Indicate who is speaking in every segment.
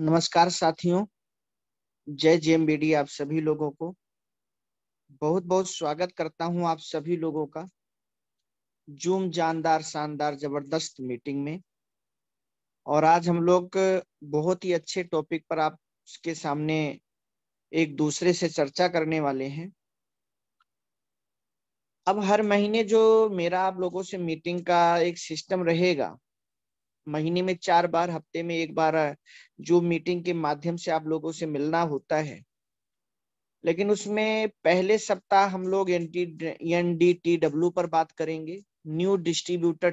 Speaker 1: नमस्कार साथियों जय जेम बीडी आप सभी लोगों को बहुत बहुत स्वागत करता हूं आप सभी लोगों का जूम जानदार शानदार जबरदस्त मीटिंग में और आज हम लोग बहुत ही अच्छे टॉपिक पर आपके सामने एक दूसरे से चर्चा करने वाले हैं अब हर महीने जो मेरा आप लोगों से मीटिंग का एक सिस्टम रहेगा महीने में चार बार हफ्ते में एक बार जो मीटिंग के माध्यम से आप लोगों से मिलना होता है लेकिन उसमें पहले सप्ताह हम लोग एन डी टी डब्ल्यू पर बात करेंगे न्यू डिस्ट्रीब्यूटर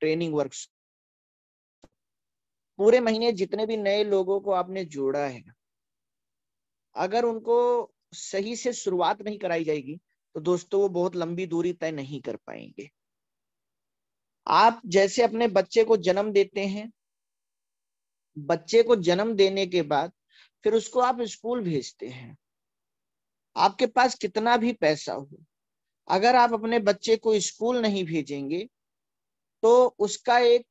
Speaker 1: ट्रेनिंग वर्क पूरे महीने जितने भी नए लोगों को आपने जोड़ा है अगर उनको सही से शुरुआत नहीं कराई जाएगी तो दोस्तों वो बहुत लंबी दूरी तय नहीं कर पाएंगे आप जैसे अपने बच्चे को जन्म देते हैं बच्चे को जन्म देने के बाद फिर उसको आप स्कूल भेजते हैं आपके पास कितना भी पैसा हो अगर आप अपने बच्चे को स्कूल नहीं भेजेंगे तो उसका एक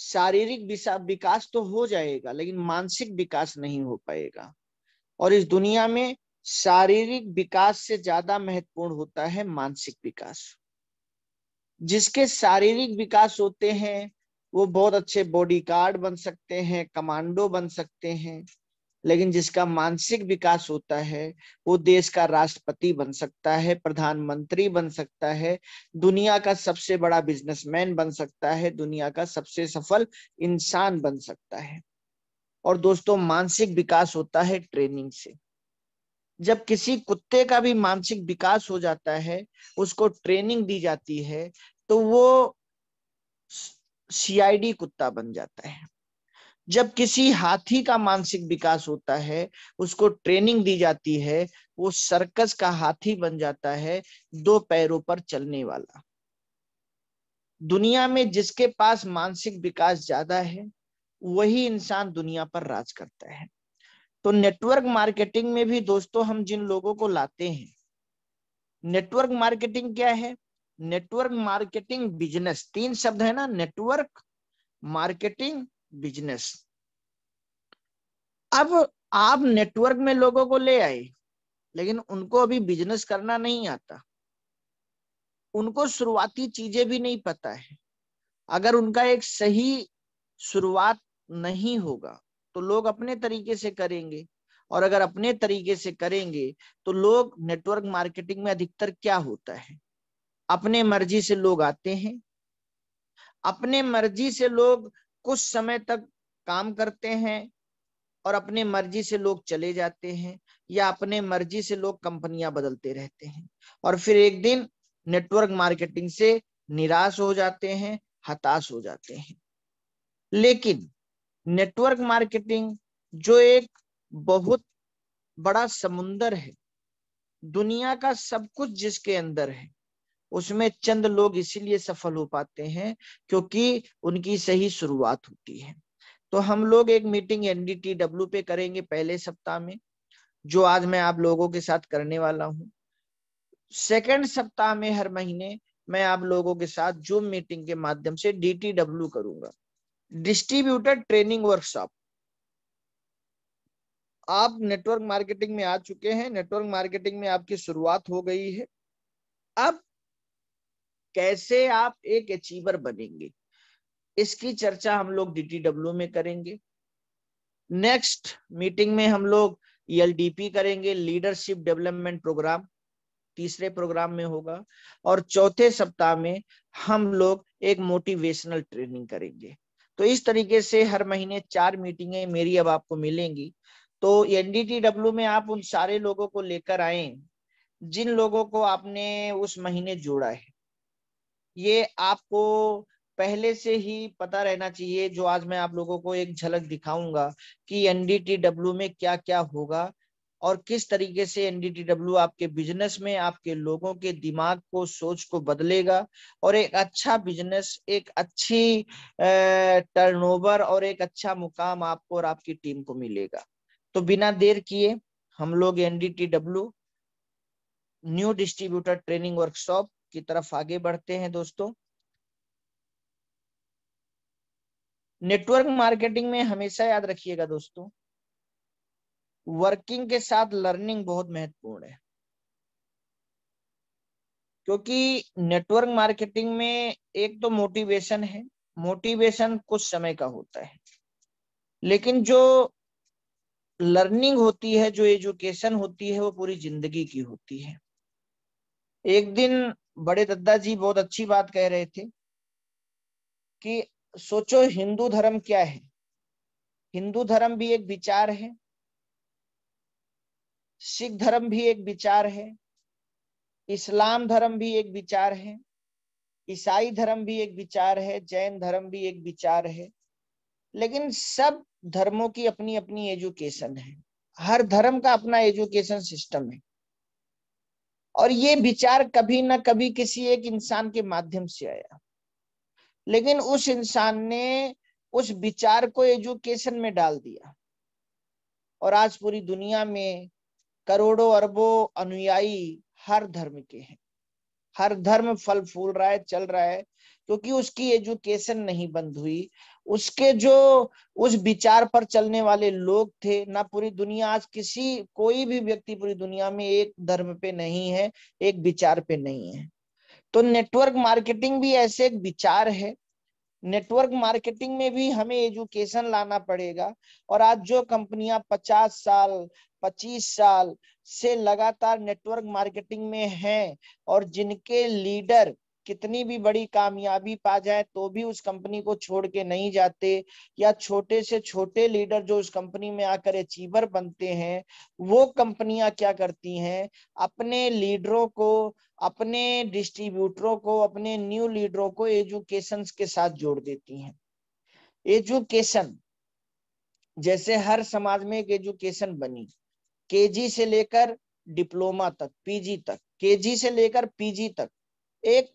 Speaker 1: शारीरिक विकास तो हो जाएगा लेकिन मानसिक विकास नहीं हो पाएगा और इस दुनिया में शारीरिक विकास से ज्यादा महत्वपूर्ण होता है मानसिक विकास जिसके शारीरिक विकास होते हैं वो बहुत अच्छे बॉडी गार्ड बन सकते हैं कमांडो बन सकते हैं लेकिन जिसका मानसिक विकास होता है वो देश का राष्ट्रपति बन सकता है प्रधानमंत्री बन सकता है दुनिया का सबसे बड़ा बिजनेसमैन बन सकता है दुनिया का सबसे सफल इंसान बन सकता है और दोस्तों मानसिक विकास होता है ट्रेनिंग से जब किसी कुत्ते का भी मानसिक विकास हो जाता है उसको ट्रेनिंग दी जाती है तो वो सीआईडी कुत्ता बन जाता है जब किसी हाथी का मानसिक विकास होता है उसको ट्रेनिंग दी जाती है वो सर्कस का हाथी बन जाता है दो पैरों पर चलने वाला दुनिया में जिसके पास मानसिक विकास ज्यादा है वही इंसान दुनिया पर राज करता है तो नेटवर्क मार्केटिंग में भी दोस्तों हम जिन लोगों को लाते हैं नेटवर्क मार्केटिंग क्या है नेटवर्क मार्केटिंग बिजनेस तीन शब्द है ना नेटवर्क मार्केटिंग बिजनेस अब आप नेटवर्क में लोगों को ले आए लेकिन उनको अभी बिजनेस करना नहीं आता उनको शुरुआती चीजें भी नहीं पता है अगर उनका एक सही शुरुआत नहीं होगा तो लोग अपने तरीके से करेंगे और अगर अपने तरीके से करेंगे तो लोग नेटवर्क मार्केटिंग में अधिकतर क्या होता है अपने मर्जी से लोग आते हैं अपने मर्जी से लोग कुछ समय तक काम करते हैं और अपने मर्जी से लोग चले जाते हैं या अपने मर्जी से लोग कंपनियां बदलते रहते हैं और फिर एक दिन नेटवर्क मार्केटिंग से निराश हो जाते हैं हताश हो जाते हैं लेकिन नेटवर्क मार्केटिंग जो एक बहुत बड़ा समुंदर है दुनिया का सब कुछ जिसके अंदर है उसमें चंद लोग इसीलिए सफल हो पाते हैं क्योंकि उनकी सही शुरुआत होती है तो हम लोग एक मीटिंग एनडीटीडब्ल्यू पे करेंगे पहले सप्ताह में जो आज मैं आप लोगों के साथ करने वाला हूँ सेकेंड सप्ताह में हर महीने मैं आप लोगों के साथ जूम मीटिंग के माध्यम से डीटीडब्ल्यू करूंगा डिस्ट्रीब्यूटेड ट्रेनिंग वर्कशॉप आप नेटवर्क मार्केटिंग में आ चुके हैं नेटवर्क मार्केटिंग में आपकी शुरुआत हो गई है अब कैसे आप एक अचीवर बनेंगे इसकी चर्चा हम लोग डीटीडब्ल्यू में करेंगे नेक्स्ट मीटिंग में हम लोग ईएलडीपी e करेंगे लीडरशिप डेवलपमेंट प्रोग्राम तीसरे प्रोग्राम में होगा और चौथे सप्ताह में हम लोग एक मोटिवेशनल ट्रेनिंग करेंगे तो इस तरीके से हर महीने चार मीटिंगें मेरी अब आपको मिलेंगी तो एनडीटीडब्ल्यू में आप उन सारे लोगों को लेकर आए जिन लोगों को आपने उस महीने जोड़ा है ये आपको पहले से ही पता रहना चाहिए जो आज मैं आप लोगों को एक झलक दिखाऊंगा कि एनडीटीडब्ल्यू में क्या क्या होगा और किस तरीके से एनडीटीडब्ल्यू आपके बिजनेस में आपके लोगों के दिमाग को सोच को बदलेगा और एक अच्छा बिजनेस एक अच्छी टर्नओवर और एक अच्छा मुकाम आपको और आपकी टीम को मिलेगा तो बिना देर किए हम लोग NDTW new distributor training workshop की तरफ आगे बढ़ते हैं दोस्तों नेटवर्क मार्केटिंग में हमेशा याद रखिएगा दोस्तों वर्किंग के साथ लर्निंग बहुत महत्वपूर्ण है क्योंकि नेटवर्क मार्केटिंग में एक तो मोटिवेशन है मोटिवेशन कुछ समय का होता है लेकिन जो लर्निंग होती है जो एजुकेशन होती है वो पूरी जिंदगी की होती है एक दिन बड़े दद्दा जी बहुत अच्छी बात कह रहे थे कि सोचो हिंदू धर्म क्या है हिंदू धर्म भी एक विचार है सिख धर्म भी एक विचार है इस्लाम धर्म भी एक विचार है ईसाई धर्म भी एक विचार है जैन धर्म भी एक विचार है लेकिन सब धर्मों की अपनी अपनी एजुकेशन है हर धर्म का अपना एजुकेशन सिस्टम है और ये विचार कभी ना कभी किसी एक इंसान के माध्यम से आया लेकिन उस इंसान ने उस विचार को एजुकेशन में डाल दिया और आज पूरी दुनिया में करोड़ों अरबों अनुयायी हर धर्म के हैं हर धर्म फल फूल रहा है चल रहा है क्योंकि उसकी एजुकेशन नहीं बंद हुई उसके जो उस विचार पर चलने वाले लोग थे ना पूरी दुनिया आज किसी कोई भी व्यक्ति पूरी दुनिया में एक धर्म पे नहीं है एक विचार पे नहीं है तो नेटवर्क मार्केटिंग भी ऐसे एक विचार है नेटवर्क मार्केटिंग में भी हमें एजुकेशन लाना पड़ेगा और आज जो कंपनियां 50 साल 25 साल से लगातार नेटवर्क मार्केटिंग में हैं और जिनके लीडर कितनी भी बड़ी कामयाबी पा जाए तो भी उस कंपनी को छोड़ के नहीं जाते या छोटे से छोटे लीडर जो उस कंपनी में आकर अचीवर बनते हैं वो कंपनियां क्या करती हैं अपने लीडरों को अपने डिस्ट्रीब्यूटरों को अपने न्यू लीडरों को एजुकेशन के साथ जोड़ देती हैं एजुकेशन जैसे हर समाज में एक एजुकेशन बनी केजी से लेकर डिप्लोमा तक पीजी तक केजी से लेकर पीजी तक एक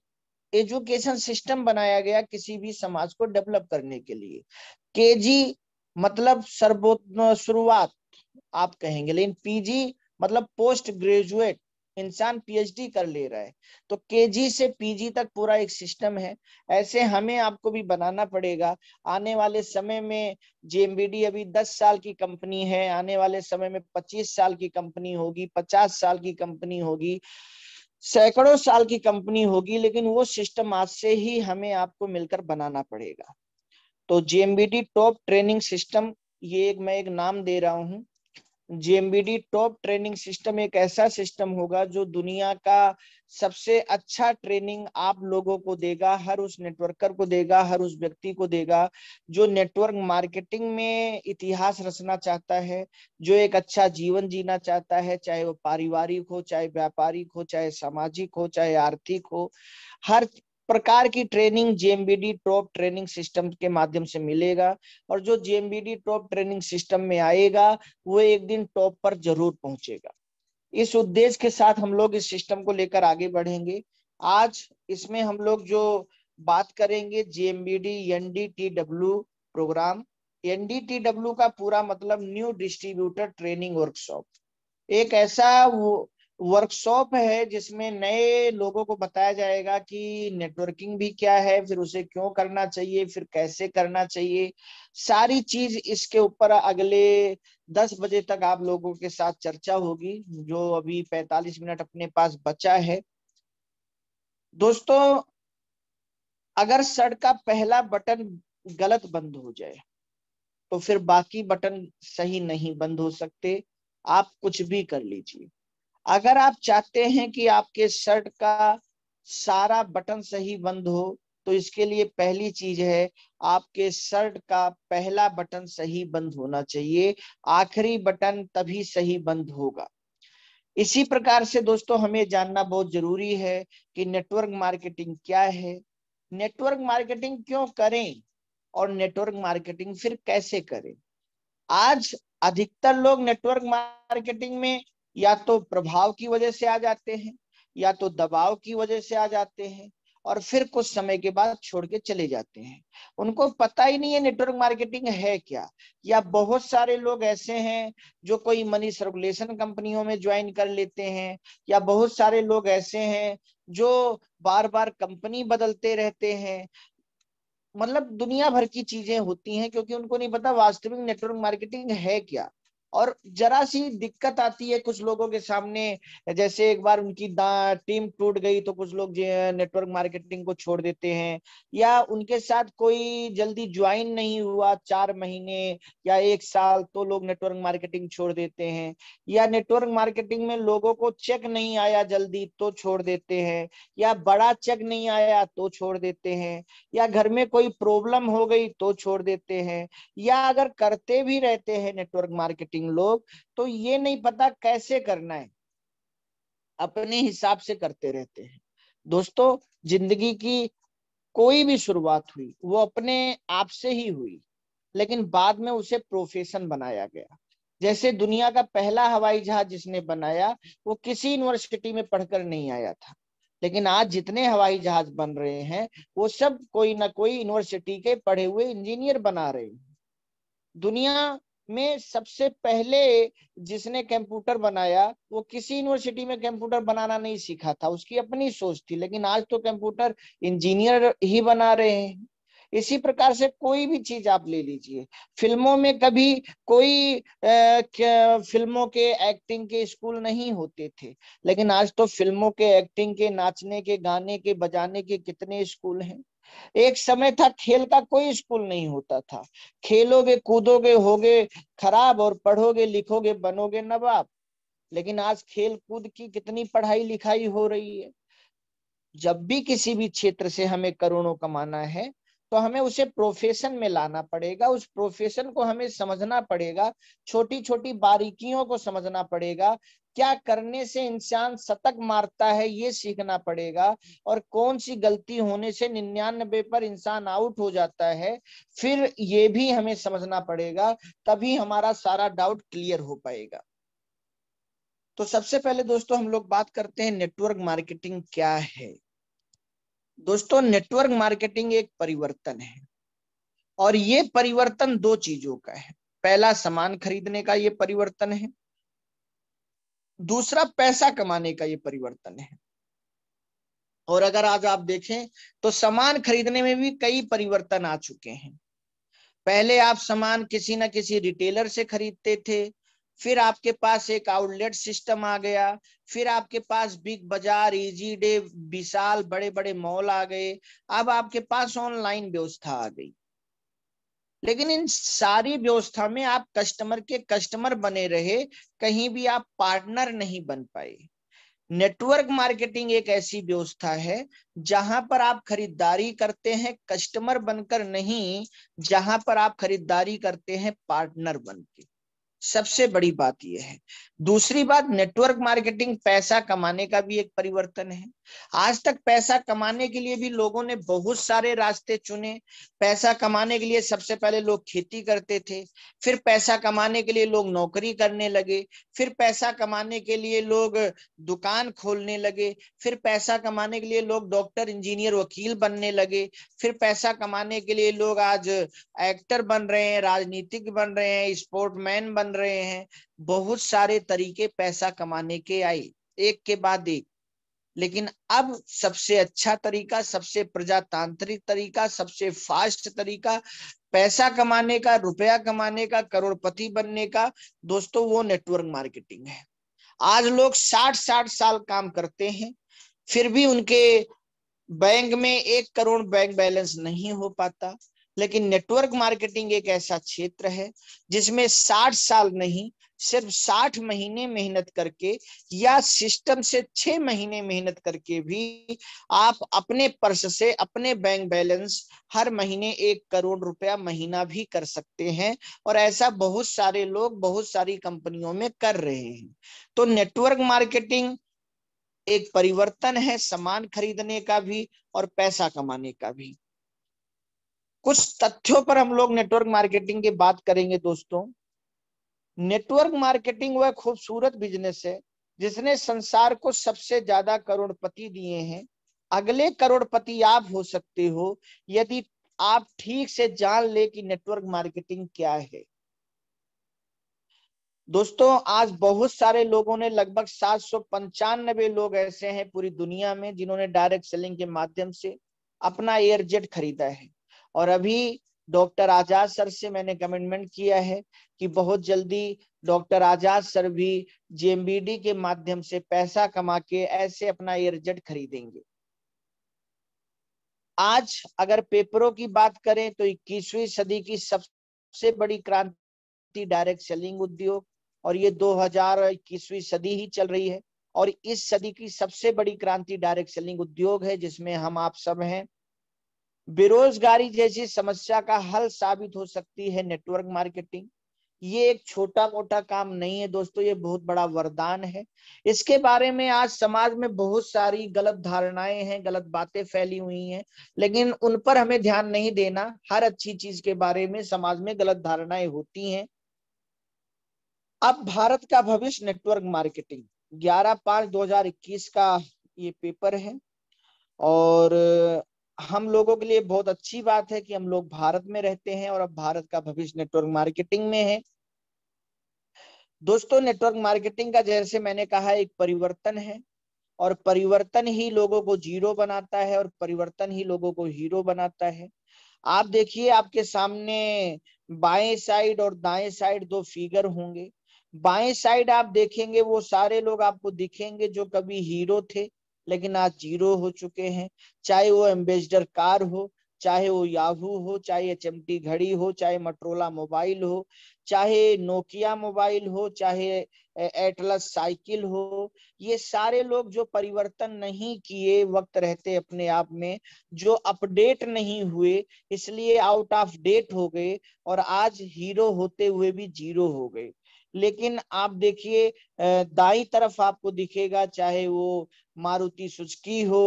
Speaker 1: एजुकेशन सिस्टम बनाया गया किसी भी समाज को डेवलप करने के लिए केजी मतलब सर्वोत्तम शुरुआत आप कहेंगे लेकिन पीजी मतलब पोस्ट ग्रेजुएट इंसान पीएचडी कर ले रहा है तो केजी से पीजी तक पूरा एक सिस्टम है ऐसे हमें आपको भी बनाना पड़ेगा आने वाले समय में जेएमबीडी अभी 10 साल की कंपनी है आने वाले समय में 25 साल की कंपनी होगी 50 साल की कंपनी होगी सैकड़ों साल की कंपनी होगी लेकिन वो सिस्टम आज से ही हमें आपको मिलकर बनाना पड़ेगा तो जेएमबीडी टॉप ट्रेनिंग सिस्टम ये एक मैं एक नाम दे रहा हूँ जेएमबीडी टॉप ट्रेनिंग सिस्टम एक ऐसा सिस्टम होगा जो दुनिया का सबसे अच्छा ट्रेनिंग आप लोगों को देगा हर उस नेटवर्कर को देगा हर उस व्यक्ति को देगा जो नेटवर्क मार्केटिंग में इतिहास रचना चाहता है जो एक अच्छा जीवन जीना चाहता है चाहे वो पारिवारिक हो चाहे व्यापारिक हो चाहे सामाजिक हो चाहे आर्थिक हो हर प्रकार की training JMBD top training system के माध्यम से मिलेगा और जो जेएमबीडी टॉप ट्रेनिंग सिस्टम में आएगा वो एक दिन टॉप पर जरूर पहुंचेगा इस उद्देश्य के साथ हम लोग इस सिस्टम को लेकर आगे बढ़ेंगे आज इसमें हम लोग जो बात करेंगे जेएमबीडी एनडीटीडब्ल्यू प्रोग्राम एनडीटीडब्ल्यू का पूरा मतलब न्यू डिस्ट्रीब्यूटर ट्रेनिंग वर्कशॉप एक ऐसा वो वर्कशॉप है जिसमें नए लोगों को बताया जाएगा कि नेटवर्किंग भी क्या है फिर उसे क्यों करना चाहिए फिर कैसे करना चाहिए सारी चीज इसके ऊपर अगले 10 बजे तक आप लोगों के साथ चर्चा होगी जो अभी 45 मिनट अपने पास बचा है दोस्तों अगर सड़ का पहला बटन गलत बंद हो जाए तो फिर बाकी बटन सही नहीं बंद हो सकते आप कुछ भी कर लीजिए अगर आप चाहते हैं कि आपके शर्ट का सारा बटन सही बंद हो तो इसके लिए पहली चीज है आपके शर्ट का पहला बटन सही बंद होना चाहिए आखिरी बटन तभी सही बंद होगा इसी प्रकार से दोस्तों हमें जानना बहुत जरूरी है कि नेटवर्क मार्केटिंग क्या है नेटवर्क मार्केटिंग क्यों करें और नेटवर्क मार्केटिंग फिर कैसे करें आज अधिकतर लोग नेटवर्क मार्केटिंग में या तो प्रभाव की वजह से आ जाते हैं या तो दबाव की वजह से आ जाते हैं और फिर कुछ समय के बाद छोड़ के चले जाते हैं उनको पता ही नहीं है नेटवर्क मार्केटिंग है क्या या बहुत सारे लोग ऐसे हैं जो कोई मनी सर्कुलेशन कंपनियों में ज्वाइन कर लेते हैं या बहुत सारे लोग ऐसे हैं जो बार बार कंपनी बदलते रहते हैं मतलब दुनिया भर की चीजें होती हैं क्योंकि उनको नहीं पता वास्तविक नेटवर्क मार्केटिंग है क्या और जरा सी दिक्कत आती है कुछ लोगों के सामने जैसे एक बार उनकी टीम टूट गई तो कुछ लोग नेटवर्क मार्केटिंग को छोड़ देते हैं या उनके साथ कोई जल्दी ज्वाइन नहीं हुआ चार महीने या एक साल तो लोग नेटवर्क मार्केटिंग छोड़ देते हैं या नेटवर्क मार्केटिंग में लोगों को चेक नहीं आया जल्दी तो छोड़ देते हैं या बड़ा चेक नहीं आया तो छोड़ देते हैं या घर में कोई प्रॉब्लम हो गई तो छोड़ देते हैं या अगर करते भी रहते हैं नेटवर्क मार्केटिंग हम लोग तो ये नहीं पता कैसे करना है अपने हिसाब से करते रहते हैं दोस्तों जिंदगी की कोई भी शुरुआत हुई वो अपने आप से ही हुई लेकिन बाद में उसे प्रोफेशन बनाया गया जैसे दुनिया का पहला हवाई जहाज जिसने बनाया वो किसी यूनिवर्सिटी में पढ़कर नहीं आया था लेकिन आज जितने हवाई जहाज बन रहे हैं वो सब कोई ना कोई यूनिवर्सिटी के पढ़े हुए इंजीनियर बना रहे हैं दुनिया में सबसे पहले जिसने कंप्यूटर बनाया वो किसी यूनिवर्सिटी में कंप्यूटर बनाना नहीं सीखा था उसकी अपनी सोच थी लेकिन आज तो कंप्यूटर इंजीनियर ही बना रहे हैं इसी प्रकार से कोई भी चीज आप ले लीजिए फिल्मों में कभी कोई आ, फिल्मों के एक्टिंग के स्कूल नहीं होते थे लेकिन आज तो फिल्मों के एक्टिंग के नाचने के गाने के बजाने के कितने स्कूल हैं एक समय था खेल का कोई स्कूल नहीं होता था खेलोगे कूदोगे होगे खराब और पढ़ोगे लिखोगे बनोगे नवाब लेकिन आज खेल कूद की कितनी पढ़ाई लिखाई हो रही है जब भी किसी भी क्षेत्र से हमें करोड़ों कमाना है तो हमें उसे प्रोफेशन में लाना पड़ेगा उस प्रोफेशन को हमें समझना पड़ेगा छोटी छोटी बारीकियों को समझना पड़ेगा क्या करने से इंसान शतक मारता है ये सीखना पड़ेगा और कौन सी गलती होने से निन्यानबे पर इंसान आउट हो जाता है फिर ये भी हमें समझना पड़ेगा तभी हमारा सारा डाउट क्लियर हो पाएगा तो सबसे पहले दोस्तों हम लोग बात करते हैं नेटवर्क मार्केटिंग क्या है दोस्तों नेटवर्क मार्केटिंग एक परिवर्तन है और ये परिवर्तन दो चीजों का है पहला सामान खरीदने का ये परिवर्तन है दूसरा पैसा कमाने का ये परिवर्तन है और अगर आज आप देखें तो सामान खरीदने में भी कई परिवर्तन आ चुके हैं पहले आप सामान किसी ना किसी रिटेलर से खरीदते थे फिर आपके पास एक आउटलेट सिस्टम आ गया फिर आपके पास big bazaar easy day Vishal बड़े बड़े मॉल आ गए अब आपके पास ऑनलाइन व्यवस्था आ गई लेकिन इन सारी व्यवस्था में आप कस्टमर के कस्टमर बने रहे कहीं भी आप पार्टनर नहीं बन पाए नेटवर्क मार्केटिंग एक ऐसी व्यवस्था है जहां पर आप खरीदारी करते हैं कस्टमर बनकर नहीं जहां पर आप खरीदारी करते हैं पार्टनर बनकर सबसे बड़ी बात यह है दूसरी बात नेटवर्क मार्केटिंग पैसा कमाने का भी एक परिवर्तन है आज तक पैसा कमाने के लिए भी लोगों ने बहुत सारे रास्ते चुने पैसा कमाने के लिए सबसे पहले लोग खेती करते थे फिर पैसा कमाने के लिए लोग नौकरी करने लगे फिर पैसा कमाने के लिए लोग दुकान खोलने लगे फिर पैसा कमाने के लिए लोग डॉक्टर इंजीनियर वकील बनने लगे फिर पैसा कमाने के लिए लोग आज एक्टर बन रहे हैं राजनीतिक बन रहे हैं स्पोर्टमैन बन रहे हैं बहुत सारे तरीके पैसा कमाने के आए एक के बाद एक लेकिन अब सबसे अच्छा तरीका सबसे प्रजातांत्रिक तरीका सबसे फास्ट तरीका पैसा कमाने का रुपया कमाने का करोड़पति बनने का दोस्तों वो नेटवर्क मार्केटिंग है आज लोग साठ साठ साल काम करते हैं फिर भी उनके बैंक में एक करोड़ बैंक बैलेंस नहीं हो पाता लेकिन नेटवर्क मार्केटिंग एक ऐसा क्षेत्र है जिसमें 60 साल नहीं सिर्फ 60 महीने मेहनत करके या सिस्टम से छह महीने मेहनत करके भी आप अपने पर्स से अपने बैंक बैलेंस हर महीने एक करोड़ रुपया महीना भी कर सकते हैं और ऐसा बहुत सारे लोग बहुत सारी कंपनियों में कर रहे हैं तो नेटवर्क मार्केटिंग एक परिवर्तन है सामान खरीदने का भी और पैसा कमाने का भी कुछ तथ्यों पर हम लोग नेटवर्क मार्केटिंग की बात करेंगे दोस्तों नेटवर्क मार्केटिंग वह खूबसूरत बिजनेस है जिसने संसार को सबसे ज्यादा करोड़पति दिए हैं अगले करोड़पति आप हो सकते हो यदि आप ठीक से जान ले कि नेटवर्क मार्केटिंग क्या है दोस्तों आज बहुत सारे लोगों ने लगभग सात सौ पंचानबे लोग ऐसे हैं पूरी दुनिया में जिन्होंने डायरेक्ट सेलिंग के माध्यम से अपना एयरजेट खरीदा है और अभी डॉक्टर आजाद सर से मैंने कमिटमेंट किया है कि बहुत जल्दी डॉक्टर आजाद सर भी जेएमबीडी के माध्यम से पैसा कमा के ऐसे अपना एयरजेट खरीदेंगे आज अगर पेपरों की बात करें तो 21वीं सदी की सबसे बड़ी क्रांति डायरेक्ट सेलिंग उद्योग और ये 2021वीं सदी ही चल रही है और इस सदी की सबसे बड़ी क्रांति डायरेक्ट सेलिंग उद्योग है जिसमें हम आप सब हैं बेरोजगारी जैसी समस्या का हल साबित हो सकती है नेटवर्क मार्केटिंग ये एक छोटा मोटा काम नहीं है दोस्तों ये बहुत बड़ा वरदान है इसके बारे में आज समाज में बहुत सारी गलत धारणाएं हैं गलत बातें फैली हुई हैं लेकिन उन पर हमें ध्यान नहीं देना हर अच्छी चीज के बारे में समाज में गलत धारणाएं होती हैं अब भारत का भविष्य नेटवर्क मार्केटिंग 11 पांच 2021 का ये पेपर है और हम लोगों के लिए बहुत अच्छी बात है कि हम लोग भारत में रहते हैं और अब भारत का भविष्य नेटवर्क मार्केटिंग में है दोस्तों नेटवर्क मार्केटिंग का जैसे मैंने कहा एक परिवर्तन है और परिवर्तन ही लोगों को जीरो बनाता है और परिवर्तन ही लोगों को हीरो बनाता है आप देखिए आपके सामने बाएं साइड और दाएं साइड दो फिगर होंगे बाएं साइड आप देखेंगे वो सारे लोग आपको दिखेंगे जो कभी हीरो थे लेकिन आज जीरो हो चुके हैं चाहे वो एम्बेसडर कार हो चाहे वो याहू हो चाहे एच घड़ी हो चाहे मटरोला मोबाइल हो चाहे नोकिया मोबाइल हो चाहे एटलस साइकिल हो ये सारे लोग जो परिवर्तन नहीं किए वक्त रहते अपने आप में जो अपडेट नहीं हुए इसलिए आउट ऑफ डेट हो गए और आज हीरो होते हुए भी जीरो हो गए लेकिन आप देखिए दाई तरफ आपको दिखेगा चाहे वो मारुति सुजकी हो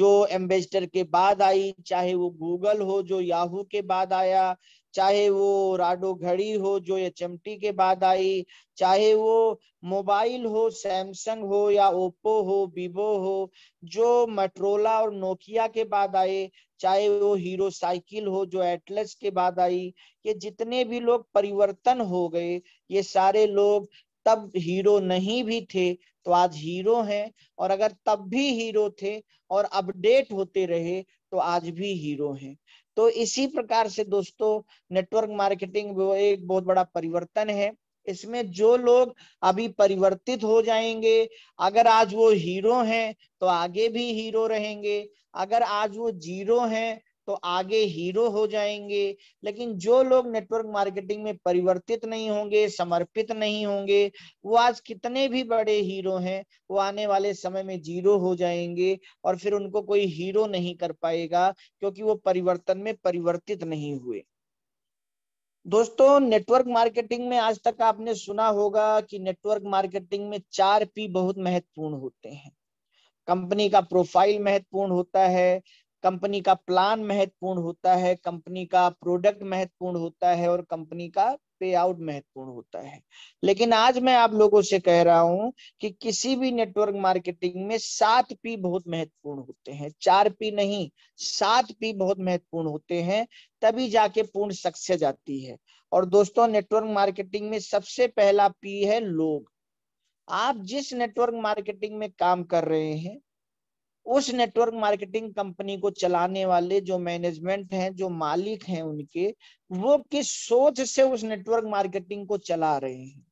Speaker 1: जो एम्बेसडर के बाद आई चाहे वो गूगल हो जो याहू के बाद आया चाहे वो राडो घड़ी हो जो एच के बाद आई चाहे वो मोबाइल हो सैमसंग हो या ओप्पो हो वीवो हो जो मेट्रोला और नोकिया के बाद आए चाहे वो हीरो साइकिल हो जो एटलस के बाद आई ये जितने भी लोग परिवर्तन हो गए ये सारे लोग तब हीरो नहीं भी थे तो आज हीरो हैं और अगर तब भी हीरो थे और अपडेट होते रहे तो आज भी हीरो हैं तो इसी प्रकार से दोस्तों नेटवर्क मार्केटिंग वो एक बहुत बड़ा परिवर्तन है इसमें जो लोग अभी परिवर्तित हो जाएंगे अगर आज वो हीरो हैं तो आगे भी हीरो रहेंगे अगर आज वो जीरो हैं तो आगे हीरो हो जाएंगे लेकिन जो लोग नेटवर्क मार्केटिंग में परिवर्तित नहीं होंगे समर्पित नहीं होंगे वो आज कितने भी बड़े हीरो हैं वो आने वाले समय में जीरो हो जाएंगे और फिर उनको कोई हीरो नहीं कर पाएगा क्योंकि वो परिवर्तन में परिवर्तित नहीं हुए दोस्तों नेटवर्क मार्केटिंग में आज तक आपने सुना होगा कि नेटवर्क मार्केटिंग में चार पी बहुत महत्वपूर्ण होते हैं कंपनी का प्रोफाइल महत्वपूर्ण होता है कंपनी का प्लान महत्वपूर्ण होता है कंपनी का प्रोडक्ट महत्वपूर्ण होता है और कंपनी का पे आउट महत्वपूर्ण होता है लेकिन आज मैं आप लोगों से कह रहा हूं कि किसी भी नेटवर्क मार्केटिंग में सात पी बहुत महत्वपूर्ण होते हैं चार पी नहीं सात पी बहुत महत्वपूर्ण होते हैं तभी जाके पूर्ण सक्सेस आती है और दोस्तों नेटवर्क मार्केटिंग में सबसे पहला पी है लोग आप जिस नेटवर्क मार्केटिंग में काम कर रहे हैं उस नेटवर्क मार्केटिंग कंपनी को चलाने वाले जो मैनेजमेंट हैं जो मालिक हैं उनके वो किस सोच से उस नेटवर्क मार्केटिंग को चला रहे हैं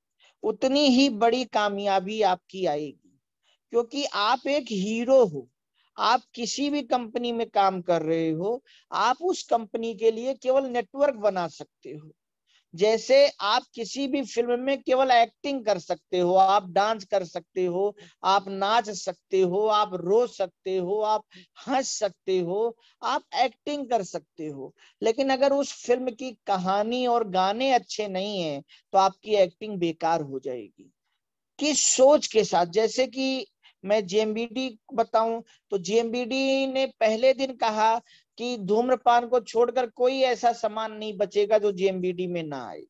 Speaker 1: उतनी ही बड़ी कामयाबी आपकी आएगी क्योंकि आप एक हीरो हो आप किसी भी कंपनी में काम कर रहे हो आप उस कंपनी के लिए केवल नेटवर्क बना सकते हो जैसे आप किसी भी फिल्म में केवल एक्टिंग कर सकते हो आप डांस कर सकते हो आप नाच सकते हो आप रो सकते हो आप हंस सकते हो आप एक्टिंग कर सकते हो लेकिन अगर उस फिल्म की कहानी और गाने अच्छे नहीं है तो आपकी एक्टिंग बेकार हो जाएगी किस सोच के साथ जैसे कि मैं जेएमबीडी बताऊं तो जेएमबीडी ने पहले दिन कहा कि धूम्रपान को छोड़कर कोई ऐसा सामान नहीं बचेगा जो जेएमबीडी में ना आए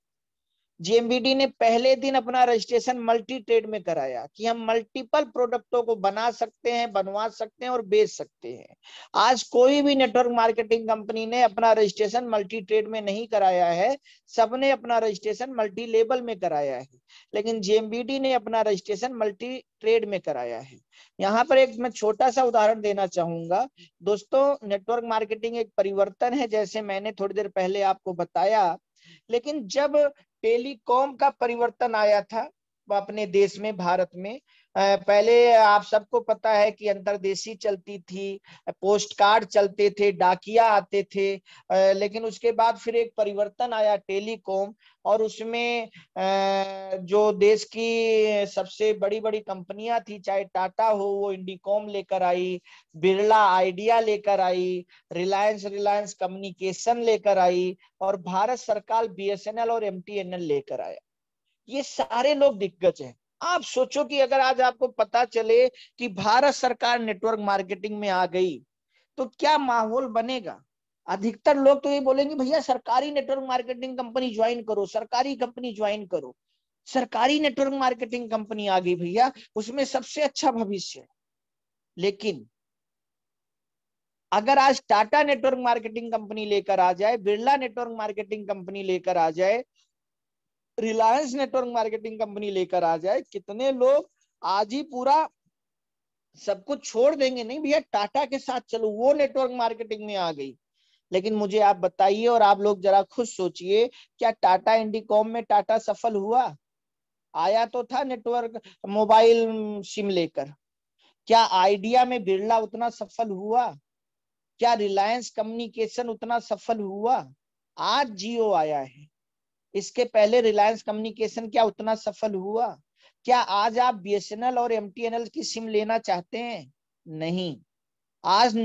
Speaker 1: जीएमबीडी ने पहले दिन अपना रजिस्ट्रेशन मल्टी ट्रेड में कराया कि हम मल्टीपल प्रोडक्टों को बना सकते हैं बनवा सकते हैं और बेच सकते हैं आज कोई भी नेटवर्क मार्केटिंग कंपनी ने अपना रजिस्ट्रेशन मल्टी ट्रेड में नहीं कराया है सबने अपना रजिस्ट्रेशन मल्टी लेबल में कराया है लेकिन जीएमबीडी ने अपना रजिस्ट्रेशन मल्टी ट्रेड में कराया है यहाँ पर एक मैं छोटा सा उदाहरण देना चाहूंगा दोस्तों नेटवर्क मार्केटिंग एक परिवर्तन है जैसे मैंने थोड़ी देर पहले आपको बताया लेकिन जब टेलीकॉम का परिवर्तन आया था अपने देश में भारत में पहले आप सबको पता है कि अंतरदेशी चलती थी पोस्ट कार्ड चलते थे डाकिया आते थे लेकिन उसके बाद फिर एक परिवर्तन आया टेलीकॉम और उसमें जो देश की सबसे बड़ी बड़ी कंपनियां थी चाहे टाटा हो वो इंडिकॉम लेकर आई बिरला आइडिया लेकर आई रिलायंस रिलायंस कम्युनिकेशन लेकर आई और भारत सरकार बीएसएनएल और एमटीएनएल लेकर आया ये सारे लोग दिग्गज हैं आप सोचो कि अगर आज आपको पता चले कि भारत सरकार नेटवर्क मार्केटिंग में आ गई तो क्या माहौल बनेगा अधिकतर लोग तो ये बोलेंगे भैया सरकारी नेटवर्क मार्केटिंग कंपनी ज्वाइन करो सरकारी कंपनी ज्वाइन करो सरकारी नेटवर्क मार्केटिंग कंपनी आ गई भैया उसमें सबसे अच्छा भविष्य है लेकिन अगर आज टाटा नेटवर्क मार्केटिंग कंपनी लेकर आ जाए बिरला नेटवर्क मार्केटिंग कंपनी लेकर आ जाए रिलायंस नेटवर्क मार्केटिंग कंपनी लेकर आ जाए कितने लोग आज ही पूरा सब कुछ छोड़ देंगे नहीं भैया टाटा के साथ चलो वो नेटवर्क मार्केटिंग में आ गई लेकिन मुझे आप बताइए और आप लोग जरा खुद सोचिए क्या टाटा इंडिकॉम में टाटा सफल हुआ आया तो था नेटवर्क मोबाइल सिम लेकर क्या आइडिया में बिरला उतना सफल हुआ क्या रिलायंस कम्युनिकेशन उतना सफल हुआ आज जियो आया है इसके पहले रिलायंस कम्युनिकेशन क्या उतना सफल हुआ क्या आज आप बीएसएनएल और एमटीएनएल की सिम लेना चाहते हैं नहीं आज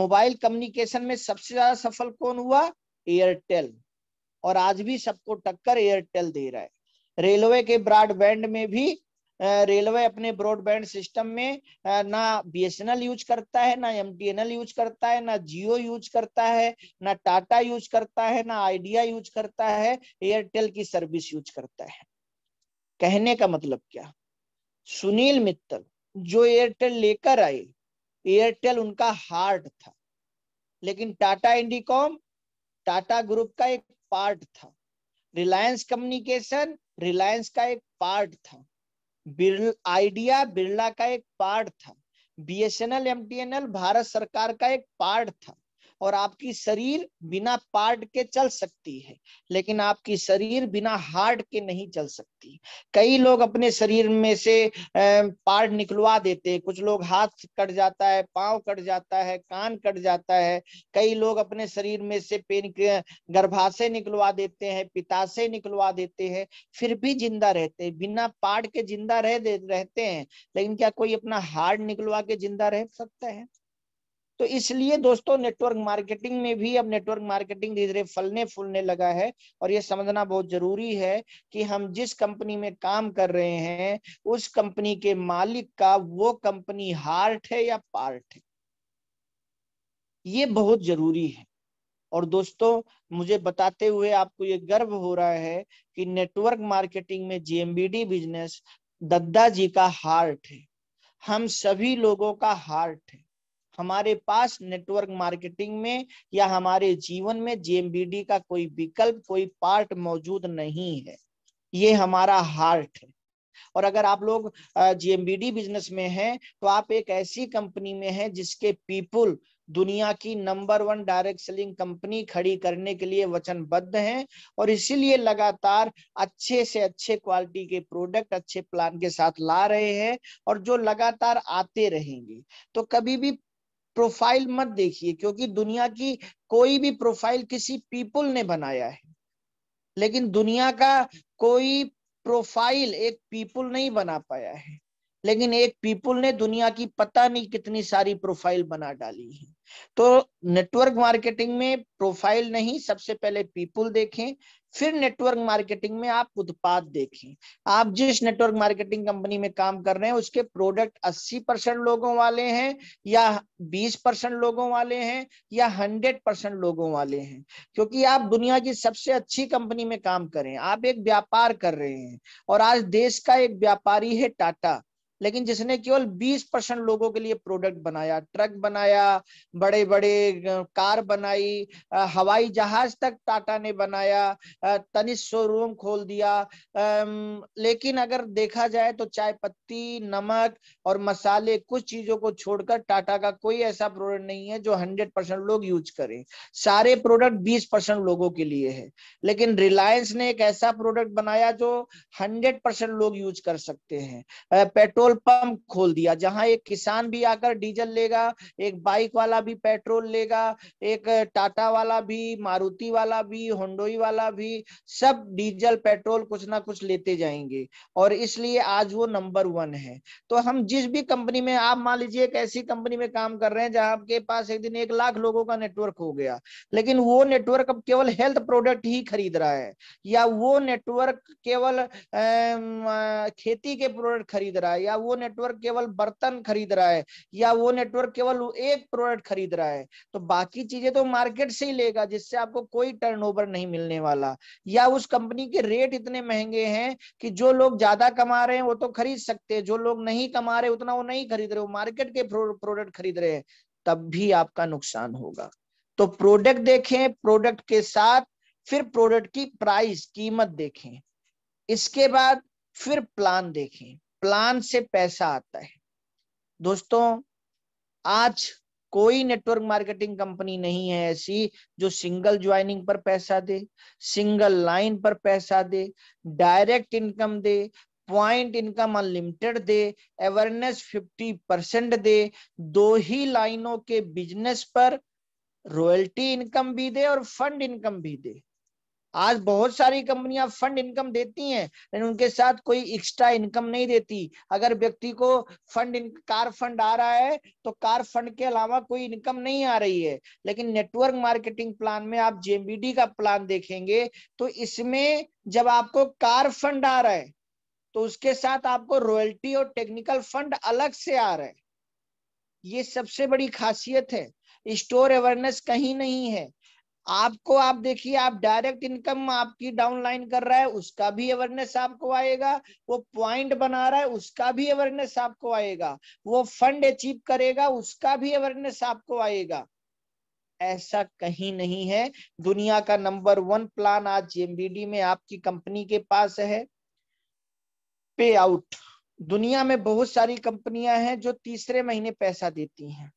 Speaker 1: मोबाइल कम्युनिकेशन में सबसे ज्यादा सफल कौन हुआ एयरटेल और आज भी सबको टक्कर एयरटेल दे रहा है रेलवे के ब्रॉडबैंड में भी रेलवे अपने ब्रॉडबैंड सिस्टम में ना बीएसएनएल यूज करता है ना एमटीएनएल यूज करता है ना जियो यूज करता है ना टाटा यूज करता है ना आइडिया यूज करता है एयरटेल की सर्विस यूज करता है कहने का मतलब क्या सुनील मित्तल जो एयरटेल लेकर आए एयरटेल उनका हार्ट था लेकिन टाटा इंडिकॉम टाटा ग्रुप का एक पार्ट था रिलायंस कम्युनिकेशन रिलायंस का एक पार्ट था आइडिया बिरला का एक पार्ट था बीएसएनएल एमटीएनएल भारत सरकार का एक पार्ट था और आपकी शरीर बिना पार्ट के चल सकती है लेकिन आपकी शरीर बिना हार्ट के नहीं चल सकती कई लोग अपने शरीर में से पार्ट निकलवा देते हैं कुछ लोग हाथ कट जाता है पांव कट जाता है कान कट जाता है कई लोग अपने शरीर में से पेन गर्भाशय निकलवा देते हैं पिताशय निकलवा देते हैं फिर भी जिंदा रहते हैं बिना पार्ट के जिंदा रह रहते हैं लेकिन क्या कोई अपना हार्ट निकलवा के जिंदा रह सकता है तो इसलिए दोस्तों नेटवर्क मार्केटिंग में भी अब नेटवर्क मार्केटिंग धीरे धीरे फलने फूलने लगा है और ये समझना बहुत जरूरी है कि हम जिस कंपनी में काम कर रहे हैं उस कंपनी के मालिक का वो कंपनी हार्ट है या पार्ट है ये बहुत जरूरी है और दोस्तों मुझे बताते हुए आपको ये गर्व हो रहा है कि नेटवर्क मार्केटिंग में जीएमबीडी बिजनेस दद्दा जी का हार्ट है हम सभी लोगों का हार्ट है हमारे पास नेटवर्क मार्केटिंग में या हमारे जीवन में जेएमबीडी का कोई विकल्प कोई पार्ट मौजूद नहीं है ये हमारा हार्ट है और अगर आप लोग जेएमबीडी बिजनेस में हैं तो आप एक ऐसी कंपनी में हैं जिसके पीपुल दुनिया की number one direct selling company खड़ी करने के लिए वचनबद्ध हैं और इसीलिए लगातार अच्छे से अच्छे क्वालिटी के प्रोडक्ट अच्छे प्लान के साथ ला रहे हैं और जो लगातार आते रहेंगे तो कभी भी प्रोफाइल मत देखिए क्योंकि दुनिया की कोई भी प्रोफाइल किसी पीपल ने बनाया है लेकिन दुनिया का कोई प्रोफाइल एक पीपल नहीं बना पाया है लेकिन एक पीपुल ने दुनिया की पता नहीं कितनी सारी प्रोफाइल बना डाली है तो नेटवर्क मार्केटिंग में प्रोफाइल नहीं सबसे पहले पीपुल देखें फिर नेटवर्क मार्केटिंग में आप उत्पाद देखें आप जिस नेटवर्क मार्केटिंग कंपनी में काम कर रहे हैं उसके प्रोडक्ट 80 परसेंट लोगों वाले हैं या 20 परसेंट लोगों वाले हैं या 100 परसेंट लोगों वाले हैं क्योंकि आप दुनिया की सबसे अच्छी कंपनी में काम करें आप एक व्यापार कर रहे हैं और आज देश का एक व्यापारी है टाटा लेकिन जिसने केवल 20 परसेंट लोगों के लिए प्रोडक्ट बनाया ट्रक बनाया बड़े बड़े कार बनाई हवाई जहाज तक टाटा ने बनाया तनिष शोरूम खोल दिया लेकिन अगर देखा जाए तो चाय पत्ती नमक और मसाले कुछ चीजों को छोड़कर टाटा का कोई ऐसा प्रोडक्ट नहीं है जो हंड्रेड परसेंट लोग यूज करें सारे प्रोडक्ट बीस परसेंट लोगों के लिए है लेकिन रिलायंस ने एक ऐसा प्रोडक्ट बनाया जो हंड्रेड परसेंट लोग यूज कर सकते हैं पेट्रोल पेट्रोल पंप खोल दिया जहां एक किसान भी आकर डीजल लेगा एक बाइक वाला भी पेट्रोल लेगा एक टाटा वाला भी मारुति वाला भी होंडोई वाला भी सब डीजल पेट्रोल कुछ ना कुछ लेते जाएंगे और इसलिए आज वो नंबर वन है तो हम जिस भी कंपनी में आप मान लीजिए एक ऐसी कंपनी में काम कर रहे हैं जहां आपके पास एक दिन एक लाख लोगों का नेटवर्क हो गया लेकिन वो नेटवर्क अब केवल हेल्थ प्रोडक्ट ही खरीद रहा है या वो नेटवर्क केवल खेती के प्रोडक्ट खरीद रहा है या या वो नेटवर्क केवल बर्तन खरीद रहा है या वो नेटवर्क केवल एक प्रोडक्ट खरीद रहा है तो बाकी चीजें तो मार्केट से ही लेगा जिससे आपको कोई टर्नओवर नहीं मिलने वाला या उस कंपनी के रेट इतने महंगे हैं कि जो लोग ज्यादा कमा रहे हैं वो तो खरीद सकते हैं जो लोग नहीं कमा रहे उतना वो नहीं खरीद रहे वो मार्केट के प्रोडक्ट खरीद रहे हैं तब भी आपका नुकसान होगा तो प्रोडक्ट देखें प्रोडक्ट के साथ फिर प्रोडक्ट की प्राइस कीमत देखें इसके बाद फिर प्लान देखें प्लान से पैसा आता है दोस्तों आज कोई नेटवर्क मार्केटिंग कंपनी नहीं है ऐसी जो सिंगल ज्वाइनिंग पर पैसा दे सिंगल लाइन पर पैसा दे डायरेक्ट इनकम दे पॉइंट इनकम अनलिमिटेड दे अवेयरनेस 50 परसेंट दे दो ही लाइनों के बिजनेस पर रॉयल्टी इनकम भी दे और फंड इनकम भी दे आज बहुत सारी कंपनियां फंड इनकम देती हैं लेकिन उनके साथ कोई एक्स्ट्रा इनकम नहीं देती अगर व्यक्ति को फंड इन कार फंड आ रहा है तो कार फंड के अलावा कोई इनकम नहीं आ रही है लेकिन नेटवर्क मार्केटिंग प्लान में आप जेएमबीडी का प्लान देखेंगे तो इसमें जब आपको कार फंड आ रहा है तो उसके साथ आपको रॉयल्टी और टेक्निकल फंड अलग से आ रहा है ये सबसे बड़ी खासियत है स्टोर अवेयरनेस कहीं नहीं है आपको आप देखिए आप डायरेक्ट इनकम आपकी डाउनलाइन कर रहा है उसका भी अवेयरनेस आपको आएगा वो पॉइंट बना रहा है उसका भी अवेयरनेस आपको आएगा वो फंड अचीव करेगा उसका भी अवेयरनेस आपको आएगा ऐसा कहीं नहीं है दुनिया का नंबर वन प्लान आज जेएमबीडी में आपकी कंपनी के पास है पे आउट दुनिया में बहुत सारी कंपनियां हैं जो तीसरे महीने पैसा देती हैं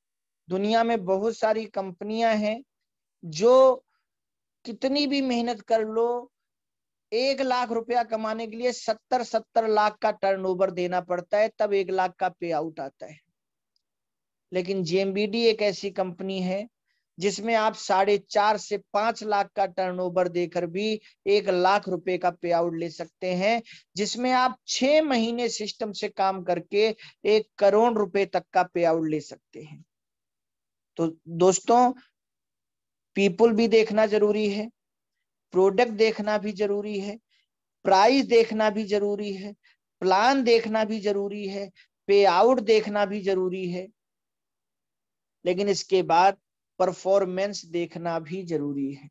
Speaker 1: दुनिया में बहुत सारी कंपनियां हैं जो कितनी भी मेहनत कर लो एक लाख रुपया कमाने के लिए सत्तर सत्तर लाख का टर्नओवर देना पड़ता है तब एक लाख का पे आउट आता है लेकिन जेएमबीडी एक ऐसी कंपनी है जिसमें आप साढ़े चार से पांच लाख का टर्नओवर देकर भी एक लाख रुपए का पे आउट ले सकते हैं जिसमें आप छह महीने सिस्टम से काम करके एक करोड़ रुपए तक का पे आउट ले सकते हैं तो दोस्तों पीपुल भी देखना जरूरी है प्रोडक्ट देखना भी जरूरी है प्राइस देखना भी जरूरी है प्लान देखना भी जरूरी है पे आउट देखना भी जरूरी है लेकिन इसके बाद परफॉर्मेंस देखना भी जरूरी है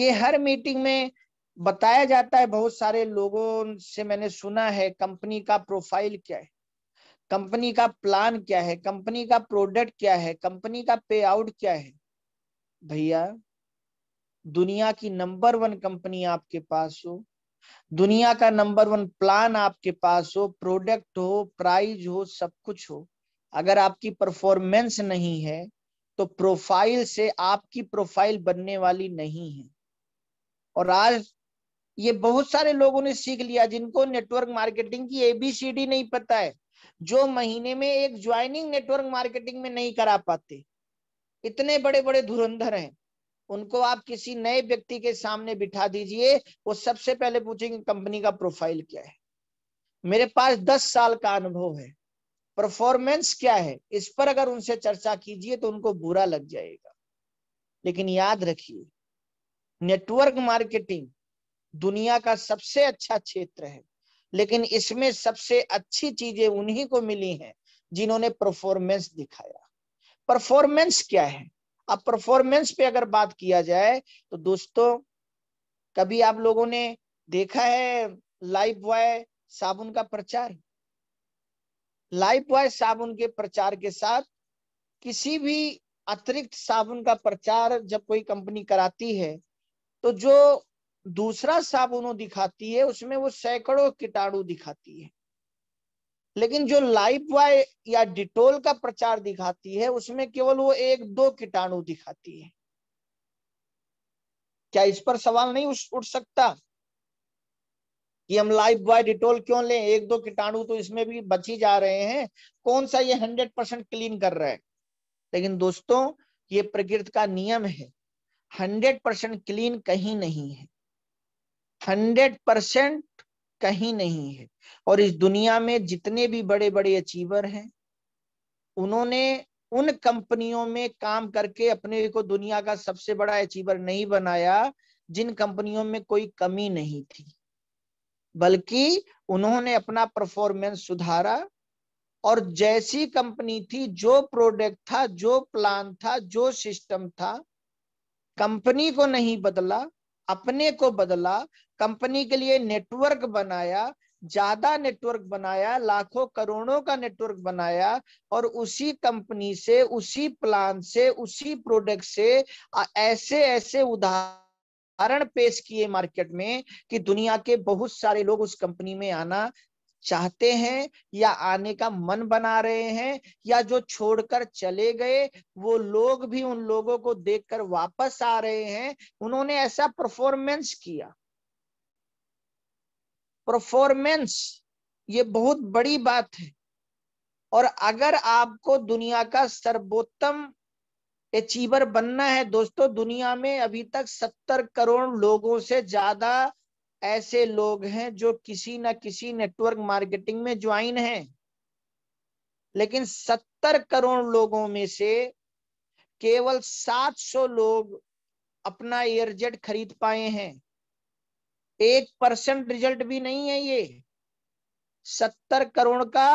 Speaker 1: ये हर मीटिंग में बताया जाता है बहुत सारे लोगों से मैंने सुना है कंपनी का प्रोफाइल क्या है कंपनी का प्लान क्या है कंपनी का प्रोडक्ट क्या है कंपनी का पे आउट क्या है भैया दुनिया की नंबर वन कंपनी आपके पास हो दुनिया का नंबर वन प्लान आपके पास हो प्रोडक्ट हो प्राइज हो सब कुछ हो अगर आपकी परफॉर्मेंस नहीं है तो प्रोफाइल से आपकी प्रोफाइल बनने वाली नहीं है और आज ये बहुत सारे लोगों ने सीख लिया जिनको नेटवर्क मार्केटिंग की एबीसीडी नहीं पता है जो महीने में एक ज्वाइनिंग नेटवर्क मार्केटिंग में नहीं करा पाते इतने बड़े बड़े धुरंधर हैं उनको आप किसी नए व्यक्ति के सामने बिठा दीजिए वो सबसे पहले पूछेंगे कंपनी का प्रोफाइल क्या है मेरे पास दस साल का अनुभव है परफॉर्मेंस क्या है इस पर अगर उनसे चर्चा कीजिए तो उनको बुरा लग जाएगा लेकिन याद रखिए नेटवर्क मार्केटिंग दुनिया का सबसे अच्छा क्षेत्र है लेकिन इसमें सबसे अच्छी चीजें उन्हीं को मिली हैं जिन्होंने परफॉर्मेंस दिखाया परफॉर्मेंस क्या है अब परफॉर्मेंस पे अगर बात किया जाए तो दोस्तों कभी आप लोगों ने देखा है लाइव बॉय साबुन का प्रचार लाइफ बॉय साबुन के प्रचार के साथ किसी भी अतिरिक्त साबुन का प्रचार जब कोई कंपनी कराती है तो जो दूसरा साबुन दिखाती है उसमें वो सैकड़ों कीटाणु दिखाती है लेकिन जो लाइफ वाय या डिटोल का प्रचार दिखाती है उसमें केवल वो एक दो कीटाणु दिखाती है क्या इस पर सवाल नहीं उठ सकता कि हम लाइफ बॉय डिटोल क्यों लें एक दो कीटाणु तो इसमें भी बची जा रहे हैं कौन सा ये हंड्रेड परसेंट क्लीन कर रहा है लेकिन दोस्तों ये प्रकृति का नियम है हंड्रेड परसेंट क्लीन कहीं नहीं है हंड्रेड परसेंट कहीं नहीं है और इस दुनिया में जितने भी बड़े बड़े अचीवर हैं उन्होंने उन कंपनियों में काम करके अपने को दुनिया का सबसे बड़ा अचीवर नहीं बनाया जिन कंपनियों में कोई कमी नहीं थी बल्कि उन्होंने अपना परफॉर्मेंस सुधारा और जैसी कंपनी थी जो प्रोडक्ट था जो प्लान था जो सिस्टम था कंपनी को नहीं बदला अपने को बदला कंपनी के लिए नेटवर्क बनाया ज्यादा नेटवर्क बनाया लाखों करोड़ों का नेटवर्क बनाया और उसी कंपनी से उसी प्लान से उसी प्रोडक्ट से ऐसे ऐसे उदाहरण पेश किए मार्केट में कि दुनिया के बहुत सारे लोग उस कंपनी में आना चाहते हैं या आने का मन बना रहे हैं या जो छोड़कर चले गए वो लोग भी उन लोगों को देखकर वापस आ रहे हैं उन्होंने ऐसा परफॉर्मेंस किया परफॉर्मेंस ये बहुत बड़ी बात है और अगर आपको दुनिया का सर्वोत्तम अचीवर बनना है दोस्तों दुनिया में अभी तक सत्तर करोड़ लोगों से ज्यादा ऐसे लोग हैं जो किसी ना किसी नेटवर्क मार्केटिंग में ज्वाइन हैं लेकिन सत्तर करोड़ लोगों में से केवल 700 लोग अपना एयरजेट खरीद पाए हैं एक परसेंट रिजल्ट भी नहीं है ये सत्तर करोड़ का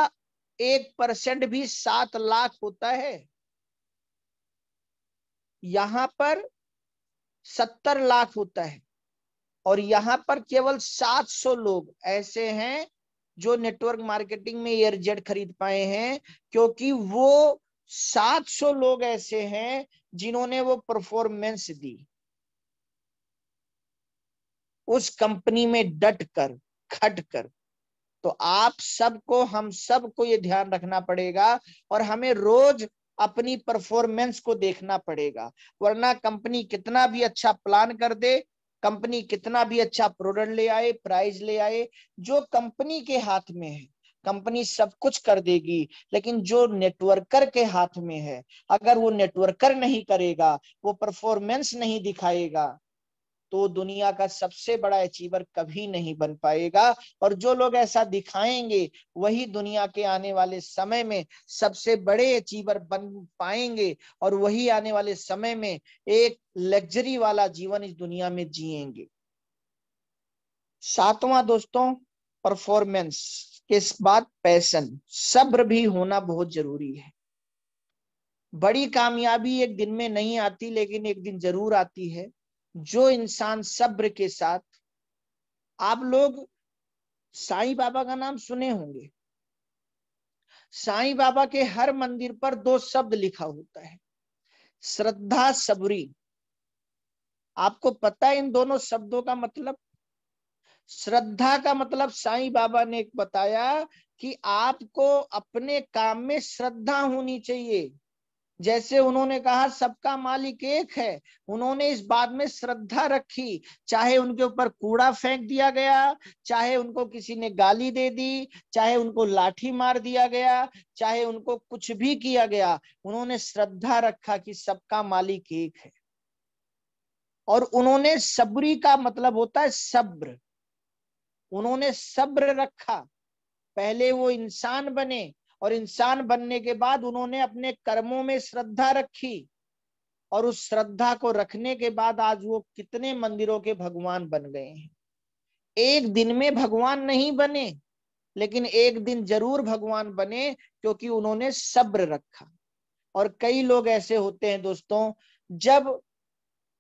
Speaker 1: एक परसेंट भी सात लाख होता है यहां पर सत्तर लाख होता है और यहां पर केवल सात सौ लोग ऐसे हैं जो नेटवर्क मार्केटिंग में एयरजेट खरीद पाए हैं क्योंकि वो सात सौ लोग ऐसे हैं जिन्होंने वो परफॉर्मेंस दी उस कंपनी में डट कर खट कर तो आप सबको हम सबको ये ध्यान रखना पड़ेगा और हमें रोज अपनी परफॉर्मेंस को देखना पड़ेगा वरना कंपनी कितना भी अच्छा प्लान कर दे कंपनी कितना भी अच्छा प्रोडक्ट ले आए प्राइस ले आए जो कंपनी के हाथ में है कंपनी सब कुछ कर देगी लेकिन जो नेटवर्कर के हाथ में है अगर वो नेटवर्कर नहीं करेगा वो परफॉर्मेंस नहीं दिखाएगा तो दुनिया का सबसे बड़ा अचीवर कभी नहीं बन पाएगा और जो लोग ऐसा दिखाएंगे वही दुनिया के आने वाले समय में सबसे बड़े अचीवर बन पाएंगे और वही आने वाले समय में एक लग्जरी वाला जीवन इस दुनिया में जिएंगे सातवां दोस्तों परफॉर्मेंस के बाद पैशन सब्र भी होना बहुत जरूरी है बड़ी कामयाबी एक दिन में नहीं आती लेकिन एक दिन जरूर आती है जो इंसान सब्र के साथ आप लोग साई बाबा का नाम सुने होंगे साई बाबा के हर मंदिर पर दो शब्द लिखा होता है श्रद्धा सबरी आपको पता है इन दोनों शब्दों का मतलब श्रद्धा का मतलब साईं बाबा ने बताया कि आपको अपने काम में श्रद्धा होनी चाहिए जैसे उन्होंने कहा सबका मालिक एक है उन्होंने इस बात में श्रद्धा रखी चाहे उनके ऊपर कूड़ा फेंक दिया गया चाहे उनको किसी ने गाली दे दी चाहे उनको लाठी मार दिया गया चाहे उनको कुछ भी किया गया उन्होंने श्रद्धा रखा कि सबका मालिक एक है और उन्होंने सब्री का मतलब होता है सब्र उन्होंने सब्र रखा पहले वो इंसान बने और इंसान बनने के बाद उन्होंने अपने कर्मों में श्रद्धा रखी और उस श्रद्धा को रखने के बाद आज वो कितने मंदिरों के भगवान बन गए हैं एक दिन में भगवान नहीं बने लेकिन एक दिन जरूर भगवान बने क्योंकि उन्होंने सब्र रखा और कई लोग ऐसे होते हैं दोस्तों जब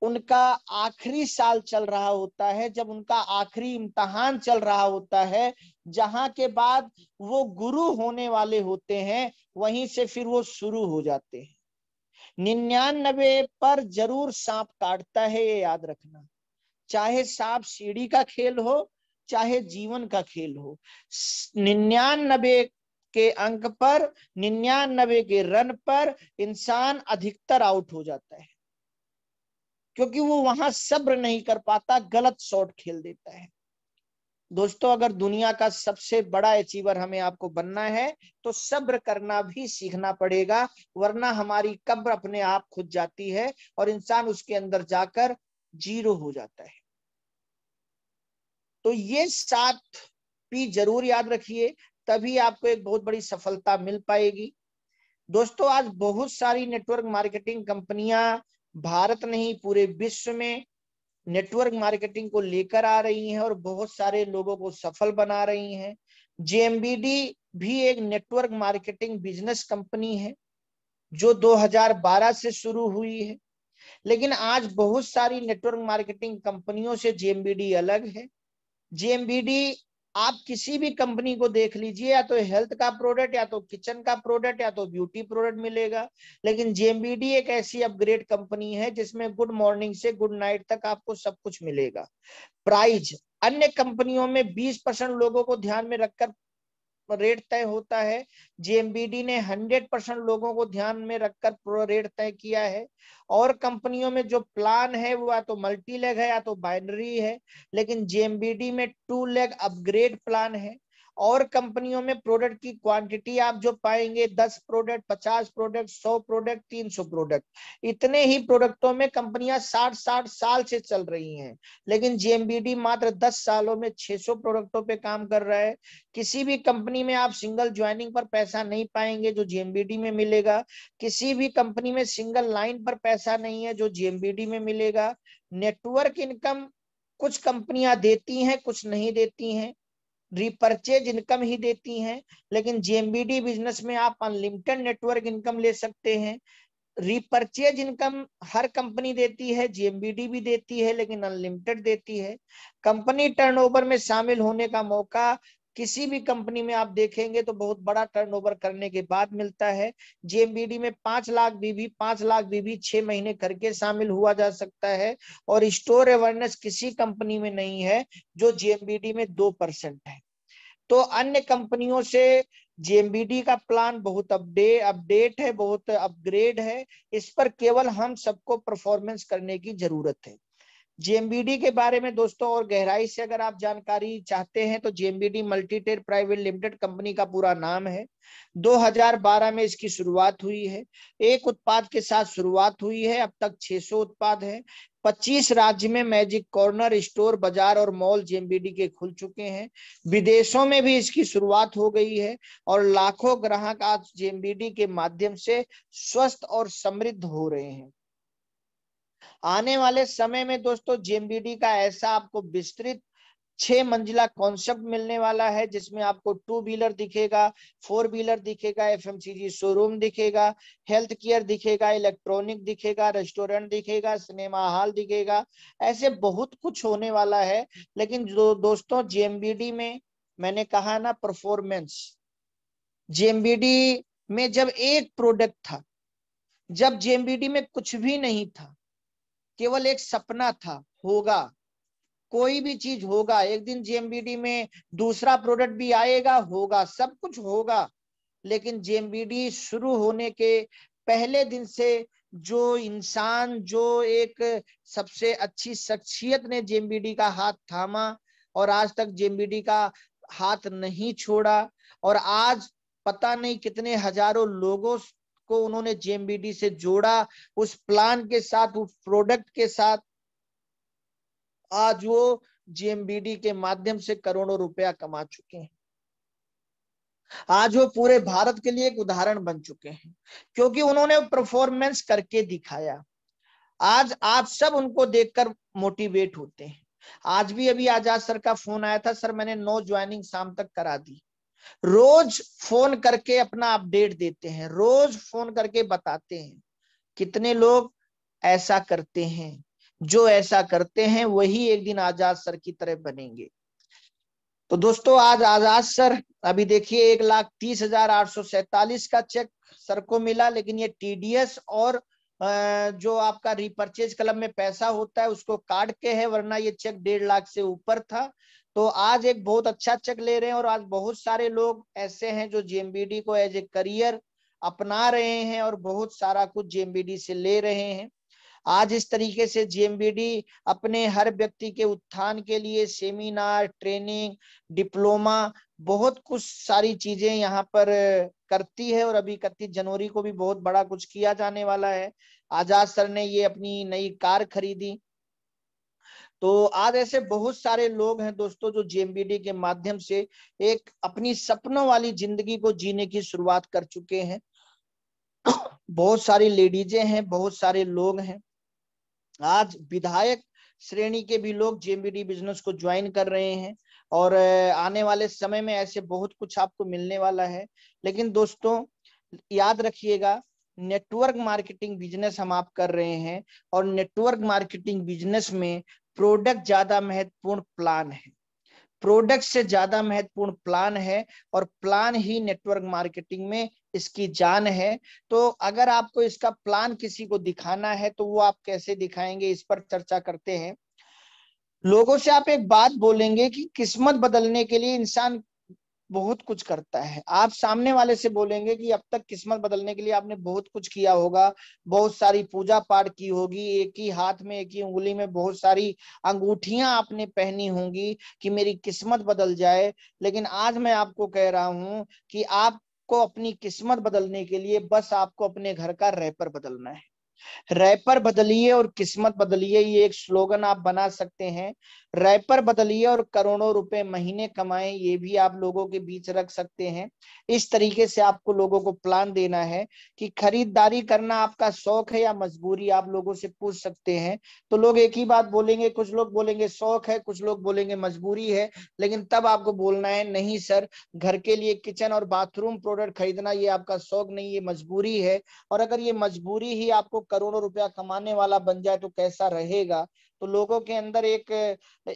Speaker 1: उनका आखिरी साल चल रहा होता है जब उनका आखिरी इम्तहान चल रहा होता है जहां के बाद वो गुरु होने वाले होते हैं वहीं से फिर वो शुरू हो जाते हैं निन्यानबे पर जरूर सांप काटता है ये याद रखना चाहे सांप सीढ़ी का खेल हो चाहे जीवन का खेल हो निन्यानबे के अंक पर निन्यानबे के रन पर इंसान अधिकतर आउट हो जाता है क्योंकि वो वहां सब्र नहीं कर पाता गलत शॉट खेल देता है दोस्तों अगर दुनिया का सबसे बड़ा अचीवर हमें आपको बनना है तो सब्र करना भी सीखना पड़ेगा वरना हमारी कब्र अपने आप खुद जाती है और इंसान उसके अंदर जाकर जीरो हो जाता है तो ये सात पी जरूर याद रखिए तभी आपको एक बहुत बड़ी सफलता मिल पाएगी दोस्तों आज बहुत सारी नेटवर्क मार्केटिंग कंपनियां भारत नहीं पूरे विश्व में नेटवर्क मार्केटिंग को लेकर आ रही हैं और बहुत सारे लोगों को सफल बना रही हैं जेएमबीडी भी एक नेटवर्क मार्केटिंग बिजनेस कंपनी है जो 2012 से शुरू हुई है लेकिन आज बहुत सारी नेटवर्क मार्केटिंग कंपनियों से जेएमबीडी अलग है जेएमबीडी आप किसी भी कंपनी को देख लीजिए या तो हेल्थ का प्रोडक्ट या तो किचन का प्रोडक्ट या तो ब्यूटी प्रोडक्ट मिलेगा लेकिन जेएमबीडी एक ऐसी अपग्रेड कंपनी है जिसमें गुड मॉर्निंग से गुड नाइट तक आपको सब कुछ मिलेगा प्राइज अन्य कंपनियों में 20 परसेंट लोगों को ध्यान में रखकर रेट तय होता है जेएमबीडी ने 100 परसेंट लोगों को ध्यान में रखकर रेट तय किया है और कंपनियों में जो प्लान है वो या तो मल्टी लेग है या तो बाइनरी है लेकिन जेएमबीडी में टू लेग अपग्रेड प्लान है और कंपनियों में प्रोडक्ट की क्वांटिटी आप जो पाएंगे दस प्रोडक्ट पचास प्रोडक्ट सौ प्रोडक्ट तीन सौ प्रोडक्ट इतने ही प्रोडक्टों में कंपनियां साठ साठ साल से चल रही हैं लेकिन जेएमबीडी मात्र दस सालों में छह सौ प्रोडक्टों पे काम कर रहा है किसी भी कंपनी में आप सिंगल ज्वाइनिंग पर पैसा नहीं पाएंगे जो जेएमबीडी में मिलेगा किसी भी कंपनी में सिंगल लाइन पर पैसा नहीं है जो जेएमबीडी में मिलेगा नेटवर्क इनकम कुछ कंपनियां देती हैं कुछ नहीं देती हैं रिपर्चेज इनकम ही देती हैं लेकिन जेएमबीडी बिजनेस में आप अनलिमिटेड नेटवर्क इनकम ले सकते हैं रिपर्चेज इनकम हर कंपनी देती है जीएमबीडी भी देती है लेकिन अनलिमिटेड देती है कंपनी टर्नओवर में शामिल होने का मौका किसी भी कंपनी में आप देखेंगे तो बहुत बड़ा टर्नओवर करने के बाद मिलता है जेएमबीडी में पांच लाख बीबी पांच लाख बीबी छह महीने करके शामिल हुआ जा सकता है और स्टोर अवेयरनेस किसी कंपनी में नहीं है जो जेएमबीडी में दो परसेंट है तो अन्य कंपनियों से जेएमबीडी का प्लान बहुत अपडेट अपडेट है बहुत अपग्रेड है इस पर केवल हम सबको परफॉर्मेंस करने की जरूरत है जेएमबीडी के बारे में दोस्तों और गहराई से अगर आप जानकारी चाहते हैं तो JMBD multitier private limited company का पूरा नाम है 2012 में इसकी शुरुआत हुई है एक उत्पाद के साथ शुरुआत हुई है अब तक 600 उत्पाद है 25 राज्य में मैजिक कॉर्नर स्टोर बाजार और मॉल जेएमबीडी के खुल चुके हैं विदेशों में भी इसकी शुरुआत हो गई है और लाखों ग्राहक आज जेएमबीडी के माध्यम से स्वस्थ और समृद्ध हो रहे हैं आने वाले समय में दोस्तों जेएमबीडी का ऐसा आपको विस्तृत छह मंजिला कॉन्सेप्ट मिलने वाला है जिसमें आपको टू व्हीलर दिखेगा फोर व्हीलर दिखेगा एफएमसीजी शोरूम दिखेगा हेल्थ केयर दिखेगा इलेक्ट्रॉनिक दिखेगा रेस्टोरेंट दिखेगा सिनेमा हॉल दिखेगा ऐसे बहुत कुछ होने वाला है लेकिन जो दोस्तों जेएमबीडी में मैंने कहा ना परफॉर्मेंस जेएमबीडी में जब एक प्रोडक्ट था जब जेएमबीडी में कुछ भी नहीं था केवल एक सपना था होगा कोई भी चीज होगा एक दिन जेएमबीडी में दूसरा प्रोडक्ट भी आएगा होगा सब कुछ होगा लेकिन जेएमबीडी शुरू होने के पहले दिन से जो इंसान जो एक सबसे अच्छी शख्सियत ने जेएमबीडी का हाथ थामा और आज तक जेएमबीडी का हाथ नहीं छोड़ा और आज पता नहीं कितने हजारों लोगों को उन्होंने जेएमबीडी से जोड़ा उस प्लान के साथ उस प्रोडक्ट के साथ आज वो जेएमबीडी के माध्यम से करोड़ों रुपया कमा चुके हैं आज वो पूरे भारत के लिए एक उदाहरण बन चुके हैं क्योंकि उन्होंने परफॉर्मेंस करके दिखाया आज आप सब उनको देखकर मोटिवेट होते हैं आज भी अभी आजाद सर का फोन आया था सर मैंने नो ज्वाइनिंग शाम तक करा दी रोज फोन करके अपना अपडेट देते हैं रोज फोन करके बताते हैं कितने लोग ऐसा करते हैं जो ऐसा करते हैं वही एक दिन आजाद सर की तरह बनेंगे तो दोस्तों आज आजाद सर अभी देखिए एक लाख तीस हजार आठ सौ सैतालीस का चेक सर को मिला लेकिन ये टीडीएस और जो आपका रिपर्चेज क्लब में पैसा होता है उसको काट के है वरना ये चेक डेढ़ लाख से ऊपर था तो आज एक बहुत अच्छा चेक ले रहे हैं और आज बहुत सारे लोग ऐसे हैं जो जेएमबीडी को एज ए करियर अपना रहे हैं और बहुत सारा कुछ जेएमबीडी से ले रहे हैं आज इस तरीके से जेएमबीडी अपने हर व्यक्ति के उत्थान के लिए सेमिनार ट्रेनिंग डिप्लोमा बहुत कुछ सारी चीजें यहाँ पर करती है और अभी इकतीस जनवरी को भी बहुत बड़ा कुछ किया जाने वाला है आजाद सर ने ये अपनी नई कार खरीदी तो आज ऐसे बहुत सारे लोग हैं दोस्तों जो जेएमबीडी के माध्यम से एक अपनी सपनों वाली जिंदगी को जीने की शुरुआत कर चुके हैं बहुत सारी लेडीजे हैं बहुत सारे लोग हैं आज विधायक श्रेणी के भी लोग जेएमबीडी बिजनेस को ज्वाइन कर रहे हैं और आने वाले समय में ऐसे बहुत कुछ आपको मिलने वाला है लेकिन दोस्तों याद रखिएगा नेटवर्क मार्केटिंग बिजनेस हम आप कर रहे हैं और नेटवर्क मार्केटिंग बिजनेस में प्रोडक्ट ज्यादा महत्वपूर्ण प्लान है प्रोडक्ट से ज्यादा महत्वपूर्ण प्लान है और प्लान ही नेटवर्क मार्केटिंग में इसकी जान है तो अगर आपको इसका प्लान किसी को दिखाना है तो वो आप कैसे दिखाएंगे इस पर चर्चा करते हैं लोगों से आप एक बात बोलेंगे कि किस्मत बदलने के लिए इंसान बहुत कुछ करता है आप सामने वाले से बोलेंगे कि अब तक किस्मत बदलने के लिए आपने बहुत कुछ किया होगा बहुत सारी पूजा पाठ की होगी एक ही हाथ में एक ही उंगली में बहुत सारी अंगूठियां आपने पहनी होंगी कि मेरी किस्मत बदल जाए लेकिन आज मैं आपको कह रहा हूं कि आपको अपनी किस्मत बदलने के लिए बस आपको अपने घर का रैपर बदलना है रैपर बदलिए और किस्मत बदलिए ये एक स्लोगन आप बना सकते हैं रैपर बदलिए और करोड़ों रुपए महीने कमाएं ये भी आप लोगों के बीच रख सकते हैं इस तरीके से आपको लोगों को प्लान देना है कि खरीदारी करना आपका शौक है या मजबूरी आप लोगों से पूछ सकते हैं तो लोग एक ही बात बोलेंगे कुछ लोग बोलेंगे शौक है कुछ लोग बोलेंगे मजबूरी है लेकिन तब आपको बोलना है नहीं सर घर के लिए किचन और बाथरूम प्रोडक्ट खरीदना ये आपका शौक नहीं ये मजबूरी है और अगर ये मजबूरी ही आपको करोड़ों रुपया कमाने वाला बन जाए तो कैसा रहेगा तो लोगों के अंदर एक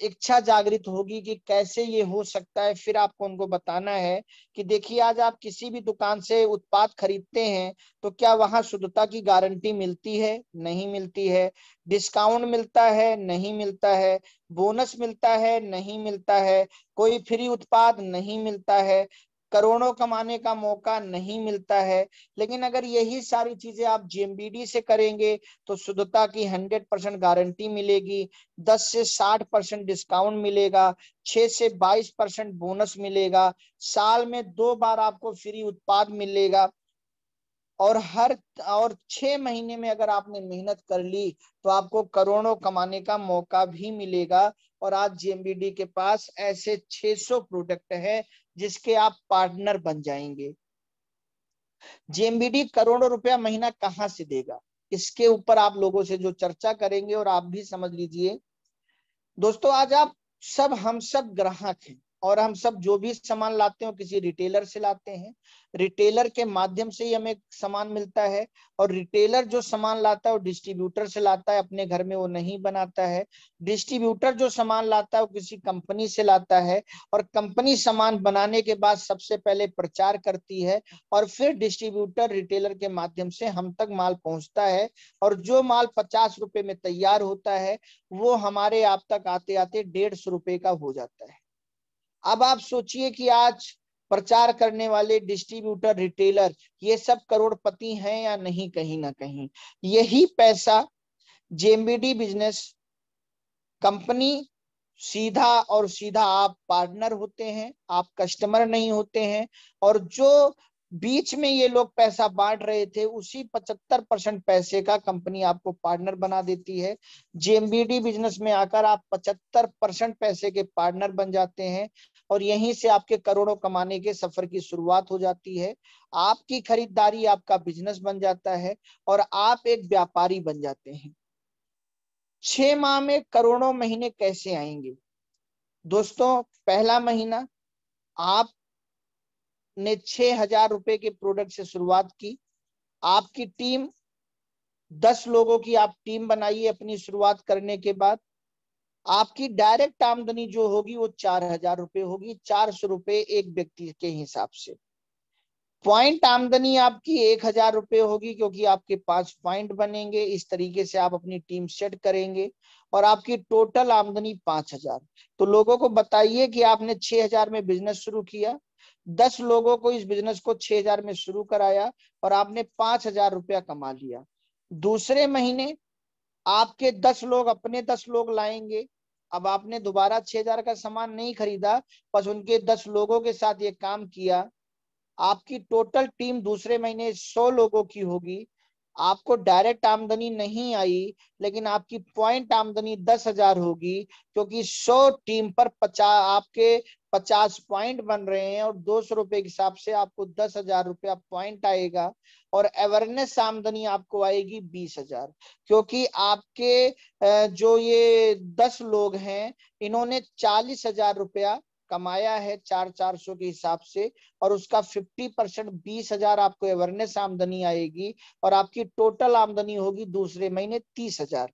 Speaker 1: इच्छा जागृत होगी कि कैसे ये हो सकता है फिर आपको उनको बताना है कि देखिए आज आप किसी भी दुकान से उत्पाद खरीदते हैं तो क्या वहां शुद्धता की गारंटी मिलती है नहीं मिलती है डिस्काउंट मिलता है नहीं मिलता है बोनस मिलता है नहीं मिलता है कोई फ्री उत्पाद नहीं मिलता है करोड़ों कमाने का मौका नहीं मिलता है लेकिन अगर यही सारी चीजें आप जेएमबीडी से करेंगे तो शुद्धता की 100 परसेंट गारंटी मिलेगी 10 से 60 परसेंट डिस्काउंट मिलेगा 6 से 22 परसेंट बोनस मिलेगा साल में दो बार आपको फ्री उत्पाद मिलेगा और हर और छह महीने में अगर आपने मेहनत कर ली तो आपको करोड़ों कमाने का मौका भी मिलेगा और आज जेएमबीडी के पास ऐसे 600 प्रोडक्ट है जिसके आप पार्टनर बन जाएंगे जेएमबीडी करोड़ों रुपया महीना कहाँ से देगा इसके ऊपर आप लोगों से जो चर्चा करेंगे और आप भी समझ लीजिए दोस्तों आज आप सब हम सब ग्राहक हैं और हम सब जो भी सामान लाते हो किसी रिटेलर से लाते हैं रिटेलर के माध्यम से ही हमें सामान मिलता है और रिटेलर जो सामान लाता है वो डिस्ट्रीब्यूटर से लाता है अपने घर में वो नहीं बनाता है डिस्ट्रीब्यूटर जो सामान लाता है वो किसी कंपनी से लाता है और कंपनी सामान बनाने के बाद सबसे पहले प्रचार करती है और फिर डिस्ट्रीब्यूटर रिटेलर के माध्यम से हम तक माल पहुंचता है और जो माल पचास रुपए में तैयार होता है वो हमारे आप तक आते आते डेढ़ सौ रुपए का हो जाता है अब आप सोचिए कि आज प्रचार करने वाले डिस्ट्रीब्यूटर रिटेलर ये सब करोड़पति हैं या नहीं कहीं ना कहीं यही पैसा जेएमबीडी बिजनेस कंपनी सीधा और सीधा आप पार्टनर होते हैं आप कस्टमर नहीं होते हैं और जो बीच में ये लोग पैसा बांट रहे थे उसी 75 परसेंट पैसे का कंपनी आपको पार्टनर बना देती है जेएमबीडी बिजनेस में आकर आप 75 परसेंट पैसे के पार्टनर बन जाते हैं और यहीं से आपके करोड़ों कमाने के सफर की शुरुआत हो जाती है आपकी खरीदारी आपका बिजनेस बन जाता है और आप एक व्यापारी बन जाते हैं छह माह में करोड़ों महीने कैसे आएंगे दोस्तों पहला महीना आप ने छह हजार रुपए के प्रोडक्ट से शुरुआत की आपकी टीम दस लोगों की आप टीम बनाइए अपनी शुरुआत करने के बाद आपकी डायरेक्ट आमदनी जो होगी वो चार हजार रुपये होगी चार सौ रुपये एक व्यक्ति के हिसाब से पॉइंट आमदनी आपकी एक हजार रुपये होगी क्योंकि आपके पांच पॉइंट बनेंगे इस तरीके से आप अपनी टीम सेट करेंगे और आपकी टोटल आमदनी पांच हजार तो लोगों को बताइए कि आपने छह हजार में बिजनेस शुरू किया दस लोगों को इस बिजनेस को छह हजार में शुरू कराया और आपने पांच हजार रुपया कमा लिया दूसरे महीने आपके दस लोग अपने दस लोग लाएंगे अब आपने दोबारा छह हजार का सामान नहीं खरीदा बस उनके दस लोगों के साथ ये काम किया आपकी टोटल टीम दूसरे महीने सौ लोगों की होगी आपको डायरेक्ट आमदनी नहीं आई लेकिन आपकी पॉइंट आमदनी दस हजार होगी क्योंकि सौ टीम पर पचास आपके पचास पॉइंट बन रहे हैं और दो सौ रुपए के हिसाब से आपको दस हजार रुपया पॉइंट आएगा और अवेयरनेस आमदनी आपको आएगी बीस हजार क्योंकि आपके जो ये दस लोग हैं इन्होंने चालीस हजार रुपया कमाया है चार चार सौ के हिसाब से और उसका फिफ्टी परसेंट बीस हजार आपको अवेयरनेस आमदनी आएगी और आपकी टोटल आमदनी होगी दूसरे महीने तीस हजार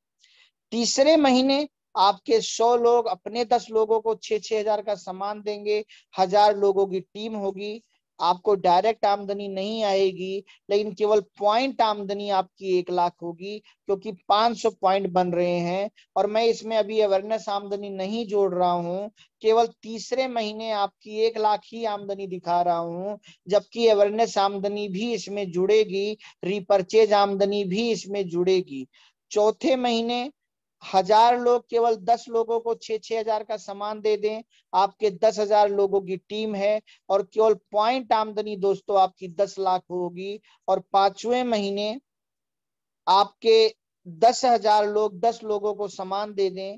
Speaker 1: तीसरे महीने आपके सौ लोग अपने दस लोगों को छह छह हजार का सामान देंगे हजार लोगों की टीम होगी आपको डायरेक्ट आमदनी नहीं आएगी लेकिन केवल पॉइंट आमदनी आपकी एक लाख होगी क्योंकि 500 पॉइंट बन रहे हैं और मैं इसमें अभी अवेयरनेस आमदनी नहीं जोड़ रहा हूँ केवल तीसरे महीने आपकी एक लाख ही आमदनी दिखा रहा हूँ जबकि अवेयरनेस आमदनी भी इसमें जुड़ेगी रिपर्चेज आमदनी भी इसमें जुड़ेगी चौथे महीने हजार लोग केवल दस लोगों को छह छह हजार का सामान दे दें आपके दस हजार लोगों की टीम है और केवल पॉइंट आमदनी दोस्तों आपकी दस लाख होगी और पांचवें महीने आपके दस हजार लोग दस लोगों को सामान दे दें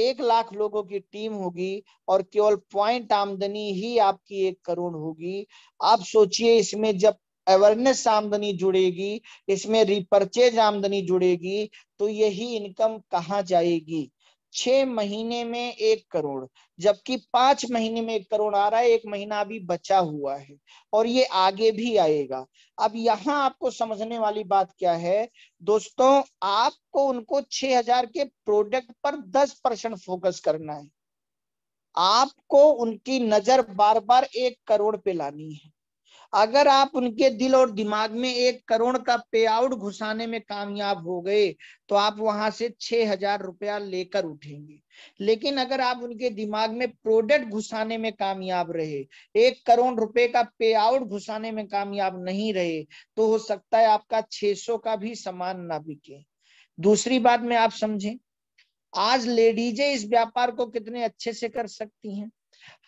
Speaker 1: एक लाख लोगों की टीम होगी और केवल पॉइंट आमदनी ही आपकी एक करोड़ होगी आप सोचिए इसमें जब अवेयरनेस आमदनी जुड़ेगी इसमें रिपर्चेज आमदनी जुड़ेगी तो यही इनकम कहाँ जाएगी छह महीने में एक करोड़ जबकि पांच महीने में एक करोड़ आ रहा है एक महीना अभी बचा हुआ है और ये आगे भी आएगा अब यहाँ आपको समझने वाली बात क्या है दोस्तों आपको उनको छह हजार के प्रोडक्ट पर दस परसेंट फोकस करना है आपको उनकी नजर बार बार एक करोड़ पे लानी है अगर आप उनके दिल और दिमाग में एक करोड़ का पे आउट घुसाने में कामयाब हो गए तो आप वहां से छह हजार रुपया लेकर उठेंगे लेकिन अगर आप उनके दिमाग में प्रोडक्ट घुसाने में कामयाब रहे एक करोड़ रुपए का पे आउट घुसाने में कामयाब नहीं रहे तो हो सकता है आपका 600 का भी सामान ना बिके दूसरी बात में आप समझें आज लेडीजे इस व्यापार को कितने अच्छे से कर सकती हैं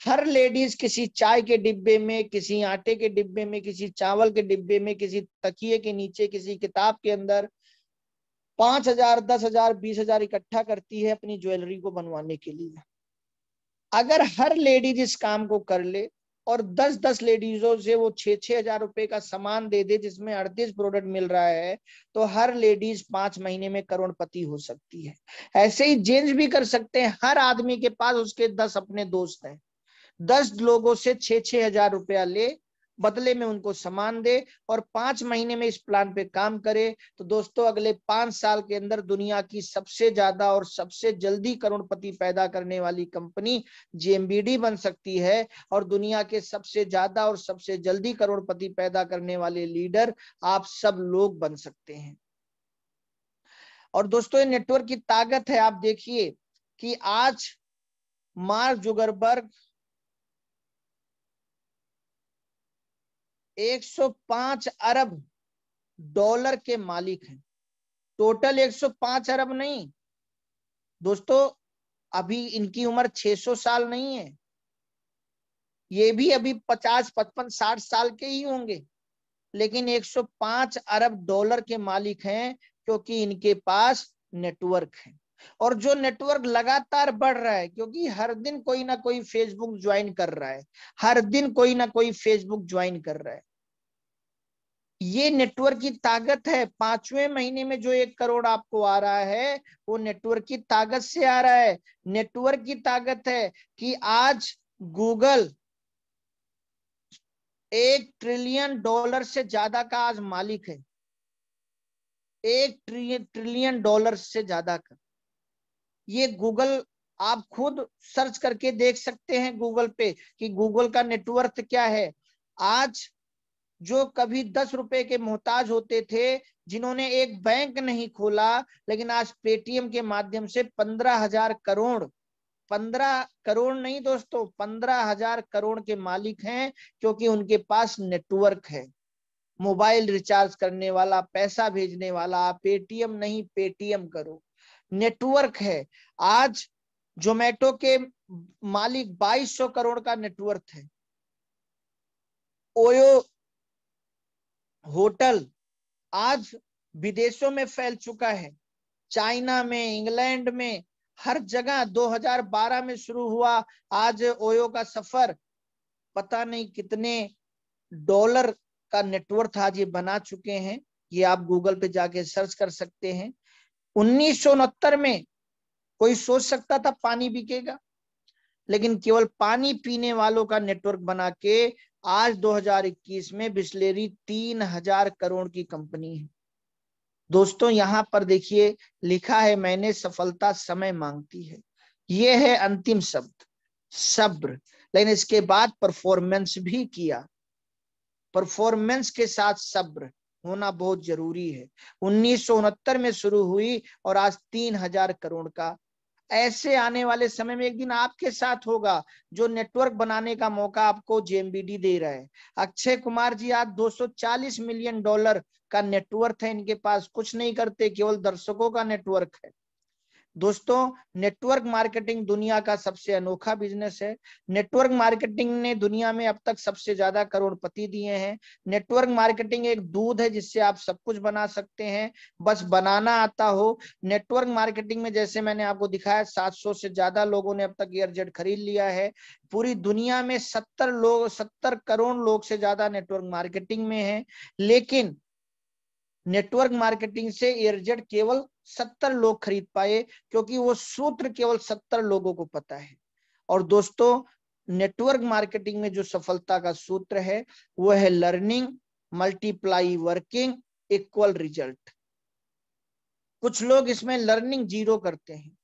Speaker 1: हर लेडीज किसी चाय के डिब्बे में किसी आटे के डिब्बे में किसी चावल के डिब्बे में किसी तकिए के नीचे किसी किताब के अंदर पांच हजार दस हजार बीस हजार इकट्ठा करती है अपनी ज्वेलरी को बनवाने के लिए अगर हर लेडीज इस काम को कर ले और दस दस लेडीजों से वो छे छह हजार रुपए का सामान दे दे जिसमें अड़तीस प्रोडक्ट मिल रहा है तो हर लेडीज पांच महीने में करोड़पति हो सकती है ऐसे ही जेंज भी कर सकते हैं हर आदमी के पास उसके दस अपने दोस्त हैं दस लोगों से छः छह हजार रुपया ले बदले में उनको सामान दे और पांच महीने में इस प्लान पे काम करे तो दोस्तों अगले पांच साल के अंदर दुनिया की सबसे ज्यादा और सबसे जल्दी करोड़पति पैदा करने वाली कंपनी जेएमबीडी बन सकती है और दुनिया के सबसे ज्यादा और सबसे जल्दी करोड़पति पैदा करने वाले लीडर आप सब लोग बन सकते हैं और दोस्तों ये नेटवर्क की ताकत है आप देखिए कि आज मार्क जुगरबर्ग 105 अरब डॉलर के मालिक हैं टोटल 105 अरब नहीं दोस्तों अभी इनकी उम्र 600 साल नहीं है ये भी अभी 50 पचपन 60 साल के ही होंगे लेकिन 105 अरब डॉलर के मालिक हैं क्योंकि इनके पास नेटवर्क है और जो नेटवर्क लगातार बढ़ रहा है क्योंकि हर दिन कोई ना कोई फेसबुक ज्वाइन कर रहा है हर दिन कोई ना कोई फेसबुक ज्वाइन कर रहा है ये नेटवर्क की ताकत है पांचवें महीने में जो एक करोड़ आपको आ रहा है वो नेटवर्क की ताकत से आ रहा है नेटवर्क की ताकत है कि आज गूगल एक ट्रिलियन डॉलर से ज्यादा का आज मालिक है एक ट्रिलियन डॉलर से ज्यादा का ये गूगल आप खुद सर्च करके देख सकते हैं गूगल पे कि गूगल का नेटवर्थ क्या है आज जो कभी दस रुपए के मोहताज होते थे जिन्होंने एक बैंक नहीं खोला लेकिन आज पेटीएम के माध्यम से पंद्रह हजार करोड़ पंद्रह करोड़ नहीं दोस्तों पंद्रह हजार करोड़ के मालिक हैं क्योंकि उनके पास नेटवर्क है मोबाइल रिचार्ज करने वाला पैसा भेजने वाला पेटीएम नहीं पेटीएम करो नेटवर्क है आज जोमेटो के मालिक 2200 करोड़ का नेटवर्क है ओयो होटल आज विदेशों में फैल चुका है चाइना में इंग्लैंड में हर जगह 2012 में शुरू हुआ आज ओयो का सफर पता नहीं कितने डॉलर का नेटवर्क आज ये बना चुके हैं ये आप गूगल पे जाके सर्च कर सकते हैं उन्नीस में कोई सोच सकता था पानी बिकेगा लेकिन केवल पानी पीने वालों का नेटवर्क बना के आज 2021 में बिस्लेरी तीन हजार करोड़ की कंपनी है दोस्तों यहां पर देखिए लिखा है मैंने सफलता समय मांगती है ये है अंतिम शब्द सब्र लेकिन इसके बाद परफॉर्मेंस भी किया परफॉर्मेंस के साथ सब्र होना बहुत जरूरी है उन्नीस में शुरू हुई और आज तीन हजार करोड़ का ऐसे आने वाले समय में एक दिन आपके साथ होगा जो नेटवर्क बनाने का मौका आपको जेएमबीडी दे रहा है अक्षय कुमार जी आज 240 मिलियन डॉलर का नेटवर्क है इनके पास कुछ नहीं करते केवल दर्शकों का नेटवर्क है दोस्तों नेटवर्क मार्केटिंग दुनिया का सबसे अनोखा बिजनेस है नेटवर्क मार्केटिंग ने दुनिया में अब तक सबसे ज्यादा करोड़पति दिए हैं नेटवर्क मार्केटिंग एक दूध है जिससे आप सब कुछ बना सकते हैं बस बनाना आता हो नेटवर्क मार्केटिंग में जैसे मैंने आपको दिखाया सौ से ज्यादा लोगों ने अब तक एयरजेट खरीद लिया है पूरी दुनिया में सत्तर लोग सत्तर करोड़ लोग से ज्यादा नेटवर्क मार्केटिंग में है लेकिन नेटवर्क मार्केटिंग से एयरजेट केवल सत्तर लोग खरीद पाए क्योंकि वो सूत्र केवल सत्तर लोगों को पता है और दोस्तों नेटवर्क मार्केटिंग में जो सफलता का सूत्र है वो है learning multiply working equal result कुछ लोग इसमें लर्निंग जीरो करते हैं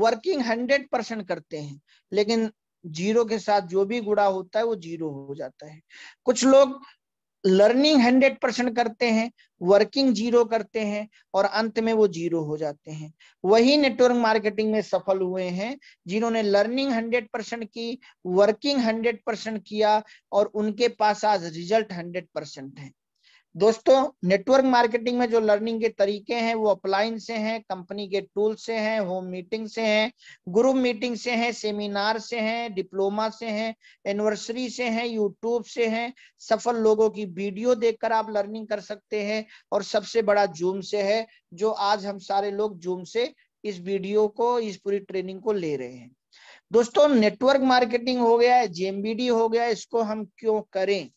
Speaker 1: वर्किंग हंड्रेड परसेंट करते हैं लेकिन जीरो के साथ जो भी गुड़ा होता है वो जीरो हो जाता है कुछ लोग लर्निंग हंड्रेड परसेंट करते हैं वर्किंग जीरो करते हैं और अंत में वो जीरो हो जाते हैं वही नेटवर्क मार्केटिंग में सफल हुए हैं जिन्होंने लर्निंग हंड्रेड परसेंट की वर्किंग हंड्रेड परसेंट किया और उनके पास आज रिजल्ट हंड्रेड परसेंट है दोस्तों नेटवर्क मार्केटिंग में जो लर्निंग के तरीके हैं वो अपलाइन से हैं कंपनी के टूल से हैं होम मीटिंग से हैं ग्रुप मीटिंग से हैं सेमिनार से हैं डिप्लोमा से हैं एनिवर्सरी से हैं यूट्यूब से हैं सफल लोगों की वीडियो देखकर आप लर्निंग कर सकते हैं और सबसे बड़ा जूम से है जो आज हम सारे लोग जूम से इस वीडियो को इस पूरी ट्रेनिंग को ले रहे हैं दोस्तों नेटवर्क मार्केटिंग हो गया जेएमबीडी हो गया इसको हम क्यों करें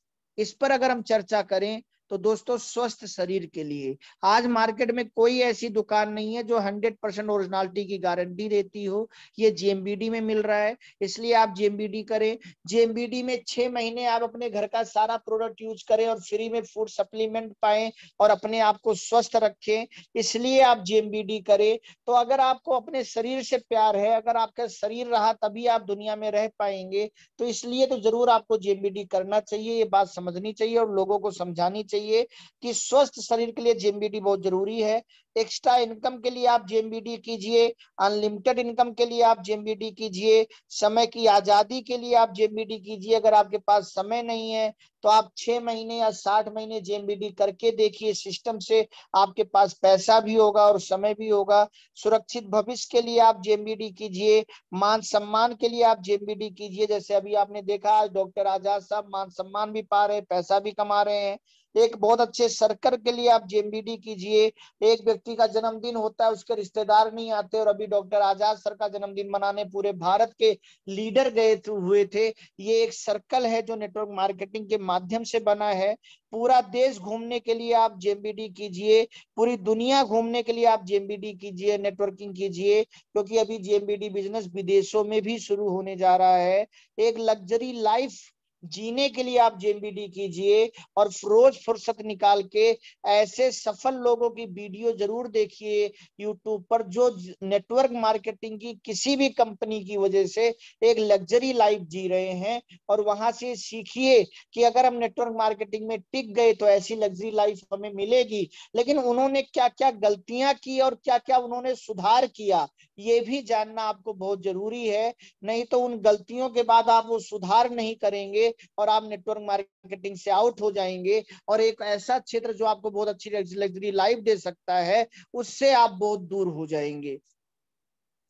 Speaker 1: इस पर अगर हम चर्चा करें तो दोस्तों स्वस्थ शरीर के लिए आज मार्केट में कोई ऐसी दुकान नहीं है जो 100 परसेंट ओरिजिनलिटी की गारंटी देती हो ये जेएमबीडी में मिल रहा है इसलिए आप जेएमबीडी करें जेएमबीडी में छह महीने आप अपने घर का सारा प्रोडक्ट यूज करें और फ्री में फूड सप्लीमेंट पाए और अपने आप को स्वस्थ रखें इसलिए आप जेएमबीडी करें तो अगर आपको अपने शरीर से प्यार है अगर आपका शरीर रहा तभी आप दुनिया में रह पाएंगे तो इसलिए तो जरूर आपको जेएमबीडी करना चाहिए ये बात समझनी चाहिए और लोगों को समझानी चाहिए चाहिए कि स्वस्थ शरीर के लिए जेएमबीटी बहुत जरूरी है एक्स्ट्रा इनकम के लिए आप जेएमबीटी कीजिए अनलिमिटेड इनकम के लिए आप जेएमबीटी कीजिए समय की आजादी के लिए आप जेएमबीटी कीजिए अगर आपके पास समय नहीं है तो आप छह महीने या साठ महीने जेएमबीटी करके देखिए सिस्टम से आपके पास पैसा भी होगा और समय भी होगा सुरक्षित भविष्य के लिए आप जेएमबीडी कीजिए मान सम्मान के लिए आप जेएमबीडी कीजिए जैसे अभी आपने देखा आज डॉक्टर आजाद साहब मान सम्मान भी पा रहे पैसा भी कमा रहे हैं एक बहुत अच्छे सर्कल के लिए आप जेएमबीडी कीजिए एक व्यक्ति का जन्मदिन होता है उसके रिश्तेदार नहीं आते और अभी डॉक्टर आजाद सर का जन्मदिन मनाने पूरे भारत के लीडर गए हुए थे ये एक सर्कल है जो नेटवर्क मार्केटिंग के माध्यम से बना है पूरा देश घूमने के लिए आप जेएमबीडी कीजिए पूरी दुनिया घूमने के लिए आप जेएमबीडी कीजिए नेटवर्किंग कीजिए क्योंकि अभी जेएमबीडी बिजनेस विदेशों में भी शुरू होने जा रहा है एक लग्जरी लाइफ जीने के लिए आप जेएमबीडी कीजिए और रोज फुर्सत निकाल के ऐसे सफल लोगों की वीडियो जरूर देखिए यूट्यूब पर जो नेटवर्क मार्केटिंग की किसी भी कंपनी की वजह से एक लग्जरी लाइफ जी रहे हैं और वहां से सीखिए कि अगर हम नेटवर्क मार्केटिंग में टिक गए तो ऐसी लग्जरी लाइफ हमें मिलेगी लेकिन उन्होंने क्या क्या गलतियां की और क्या क्या उन्होंने सुधार किया ये भी जानना आपको बहुत जरूरी है नहीं तो उन गलतियों के बाद आप वो सुधार नहीं करेंगे और आप नेटवर्क मार्केटिंग से आउट हो जाएंगे और एक ऐसा क्षेत्र जो आपको बहुत अच्छी लग्जरी लाइफ दे सकता है उससे आप बहुत दूर हो जाएंगे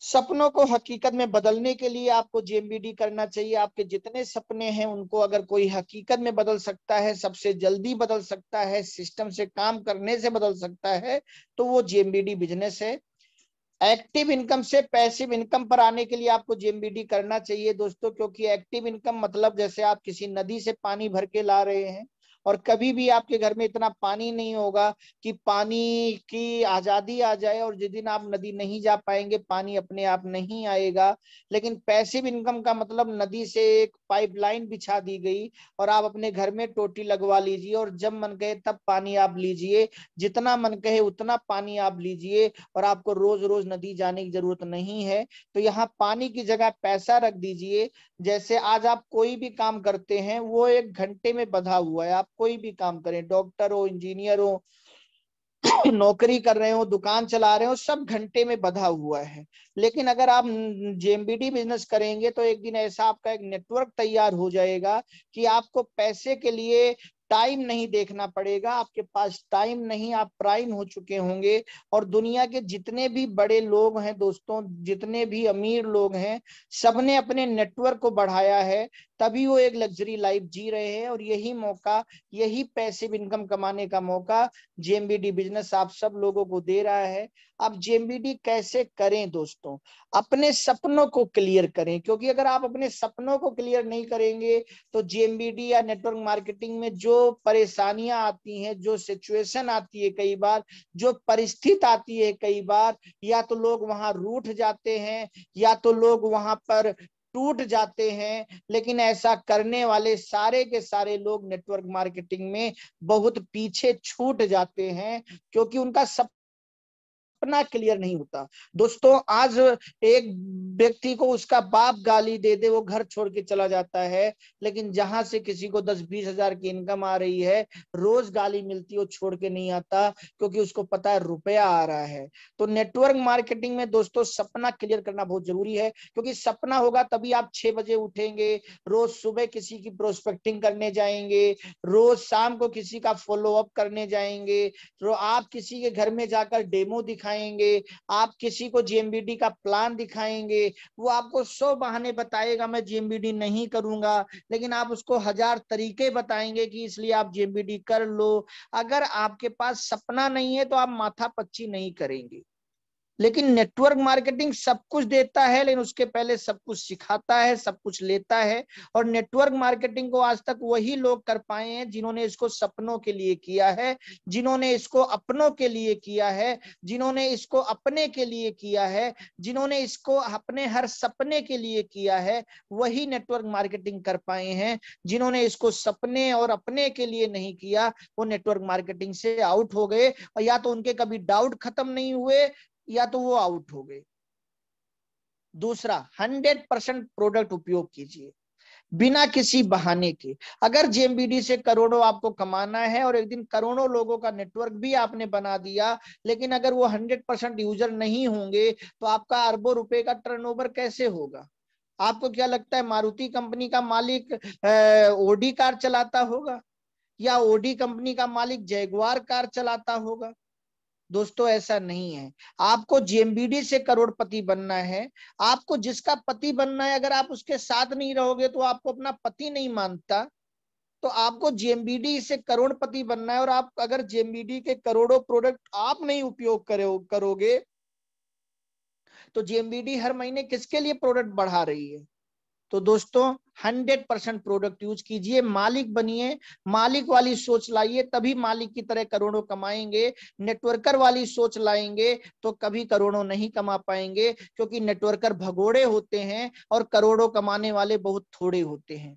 Speaker 1: सपनों को हकीकत में बदलने के लिए आपको जेएमबीडी करना चाहिए आपके जितने सपने हैं उनको अगर कोई हकीकत में बदल सकता है सबसे जल्दी बदल सकता है सिस्टम से काम करने से बदल सकता है तो वो जेएमबीडी बिजनेस है एक्टिव इनकम से पैसिव इनकम पर आने के लिए आपको जेएमबीडी करना चाहिए दोस्तों क्योंकि एक्टिव इनकम मतलब जैसे आप किसी नदी से पानी भर के ला रहे हैं और कभी भी आपके घर में इतना पानी नहीं होगा कि पानी की आजादी आ जाए और जिस दिन आप नदी नहीं जा पाएंगे पानी अपने आप नहीं आएगा लेकिन पैसिव इनकम का मतलब नदी से एक पाइपलाइन बिछा दी गई और आप अपने घर में टोटी लगवा लीजिए और जब मन कहे तब पानी आप लीजिए जितना मन कहे उतना पानी आप लीजिए और आपको रोज रोज नदी जाने की जरूरत नहीं है तो यहाँ पानी की जगह पैसा रख दीजिए जैसे आज आप कोई भी काम करते हैं वो एक घंटे में बधा हुआ है आप कोई भी काम करें डॉक्टर हो इंजीनियर हो नौकरी कर रहे हो दुकान चला रहे हो सब घंटे में बधा हुआ है लेकिन अगर आप जेएमबीडी बिजनेस करेंगे तो एक दिन ऐसा आपका एक नेटवर्क तैयार हो जाएगा कि आपको पैसे के लिए टाइम नहीं देखना पड़ेगा आपके पास टाइम नहीं आप प्राइम हो चुके होंगे और दुनिया के जितने भी बड़े लोग हैं दोस्तों जितने भी अमीर लोग हैं सबने अपने नेटवर्क को बढ़ाया है तभी वो एक लग्जरी लाइफ जी रहे हैं और यही मौका यही पैसिव इनकम कमाने का मौका जेएमबीडी बिजनेस आप सब लोगों को दे रहा है आप जेएमबीडी कैसे करें दोस्तों अपने सपनों को क्लियर करें क्योंकि अगर आप अपने सपनों को क्लियर नहीं करेंगे तो जेएमबीडी या नेटवर्क मार्केटिंग में जो परेशानियां आती हैं जो सिचुएशन आती है कई बार जो परिस्थिति आती है कई बार या तो लोग वहां रूठ जाते हैं या तो लोग वहां पर टूट जाते हैं लेकिन ऐसा करने वाले सारे के सारे लोग नेटवर्क मार्केटिंग में बहुत पीछे छूट जाते हैं क्योंकि उनका सब अपना क्लियर नहीं होता दोस्तों आज एक व्यक्ति को उसका बाप गाली दे दे वो घर छोड़ के चला जाता है लेकिन जहां से किसी को दस बीस हजार की इनकम आ रही है रोज गाली मिलती है वो छोड़ के नहीं आता क्योंकि उसको पता है रुपया आ रहा है तो नेटवर्क मार्केटिंग में दोस्तों सपना क्लियर करना बहुत जरूरी है क्योंकि सपना होगा तभी आप छह बजे उठेंगे रोज सुबह किसी की प्रोस्पेक्टिंग करने जाएंगे रोज शाम को किसी का फॉलो अप करने जाएंगे तो आप किसी के घर में जाकर डेमो दिखाएंगे दिखाएंगे आप किसी को जीएमबीडी का प्लान दिखाएंगे वो आपको सौ बहाने बताएगा मैं जीएमबीडी नहीं करूंगा लेकिन आप उसको हजार तरीके बताएंगे कि इसलिए आप जीएमबीडी कर लो अगर आपके पास सपना नहीं है तो आप माथा पच्ची नहीं करेंगे लेकिन नेटवर्क मार्केटिंग सब कुछ देता है लेकिन उसके पहले सब कुछ सिखाता है सब कुछ लेता है और नेटवर्क मार्केटिंग को आज तक वही लोग कर पाए हैं जिन्होंने इसको सपनों के लिए किया है जिन्होंने इसको अपनों के लिए किया है जिन्होंने इसको अपने के लिए किया है जिन्होंने इसको अपने हर सपने के लिए किया है वही नेटवर्क मार्केटिंग कर पाए हैं जिन्होंने इसको सपने और अपने के लिए नहीं किया वो नेटवर्क मार्केटिंग से आउट हो गए और या तो उनके कभी डाउट खत्म नहीं हुए या तो वो आउट हो गए दूसरा हंड्रेड परसेंट प्रोडक्ट उपयोग कीजिए बिना किसी बहाने के अगर जेएमबीडी से करोड़ों आपको कमाना है और एक दिन करोड़ों लोगों का नेटवर्क भी आपने बना दिया लेकिन अगर वो हंड्रेड परसेंट यूजर नहीं होंगे तो आपका अरबों रुपए का टर्नओवर कैसे होगा आपको क्या लगता है मारुति कंपनी का मालिक ओडी कार चलाता होगा या ओडी कंपनी का मालिक जयगवार कार चलाता होगा दोस्तों ऐसा नहीं है आपको जेएमबीडी से करोड़पति बनना है आपको जिसका पति बनना है अगर आप उसके साथ नहीं रहोगे तो आपको अपना पति नहीं मानता तो आपको जेएमबीडी से करोड़पति बनना है और आप अगर जेएमबीडी के करोड़ों प्रोडक्ट आप नहीं उपयोग करो करोगे तो जेएमबीडी हर महीने किसके लिए प्रोडक्ट बढ़ा रही है तो दोस्तों 100 परसेंट प्रोडक्ट यूज कीजिए मालिक बनिए मालिक वाली सोच लाइए तभी मालिक की तरह करोड़ों कमाएंगे नेटवर्कर वाली सोच लाएंगे तो कभी करोड़ों नहीं कमा पाएंगे क्योंकि नेटवर्कर भगोड़े होते हैं और करोड़ों कमाने वाले बहुत थोड़े होते हैं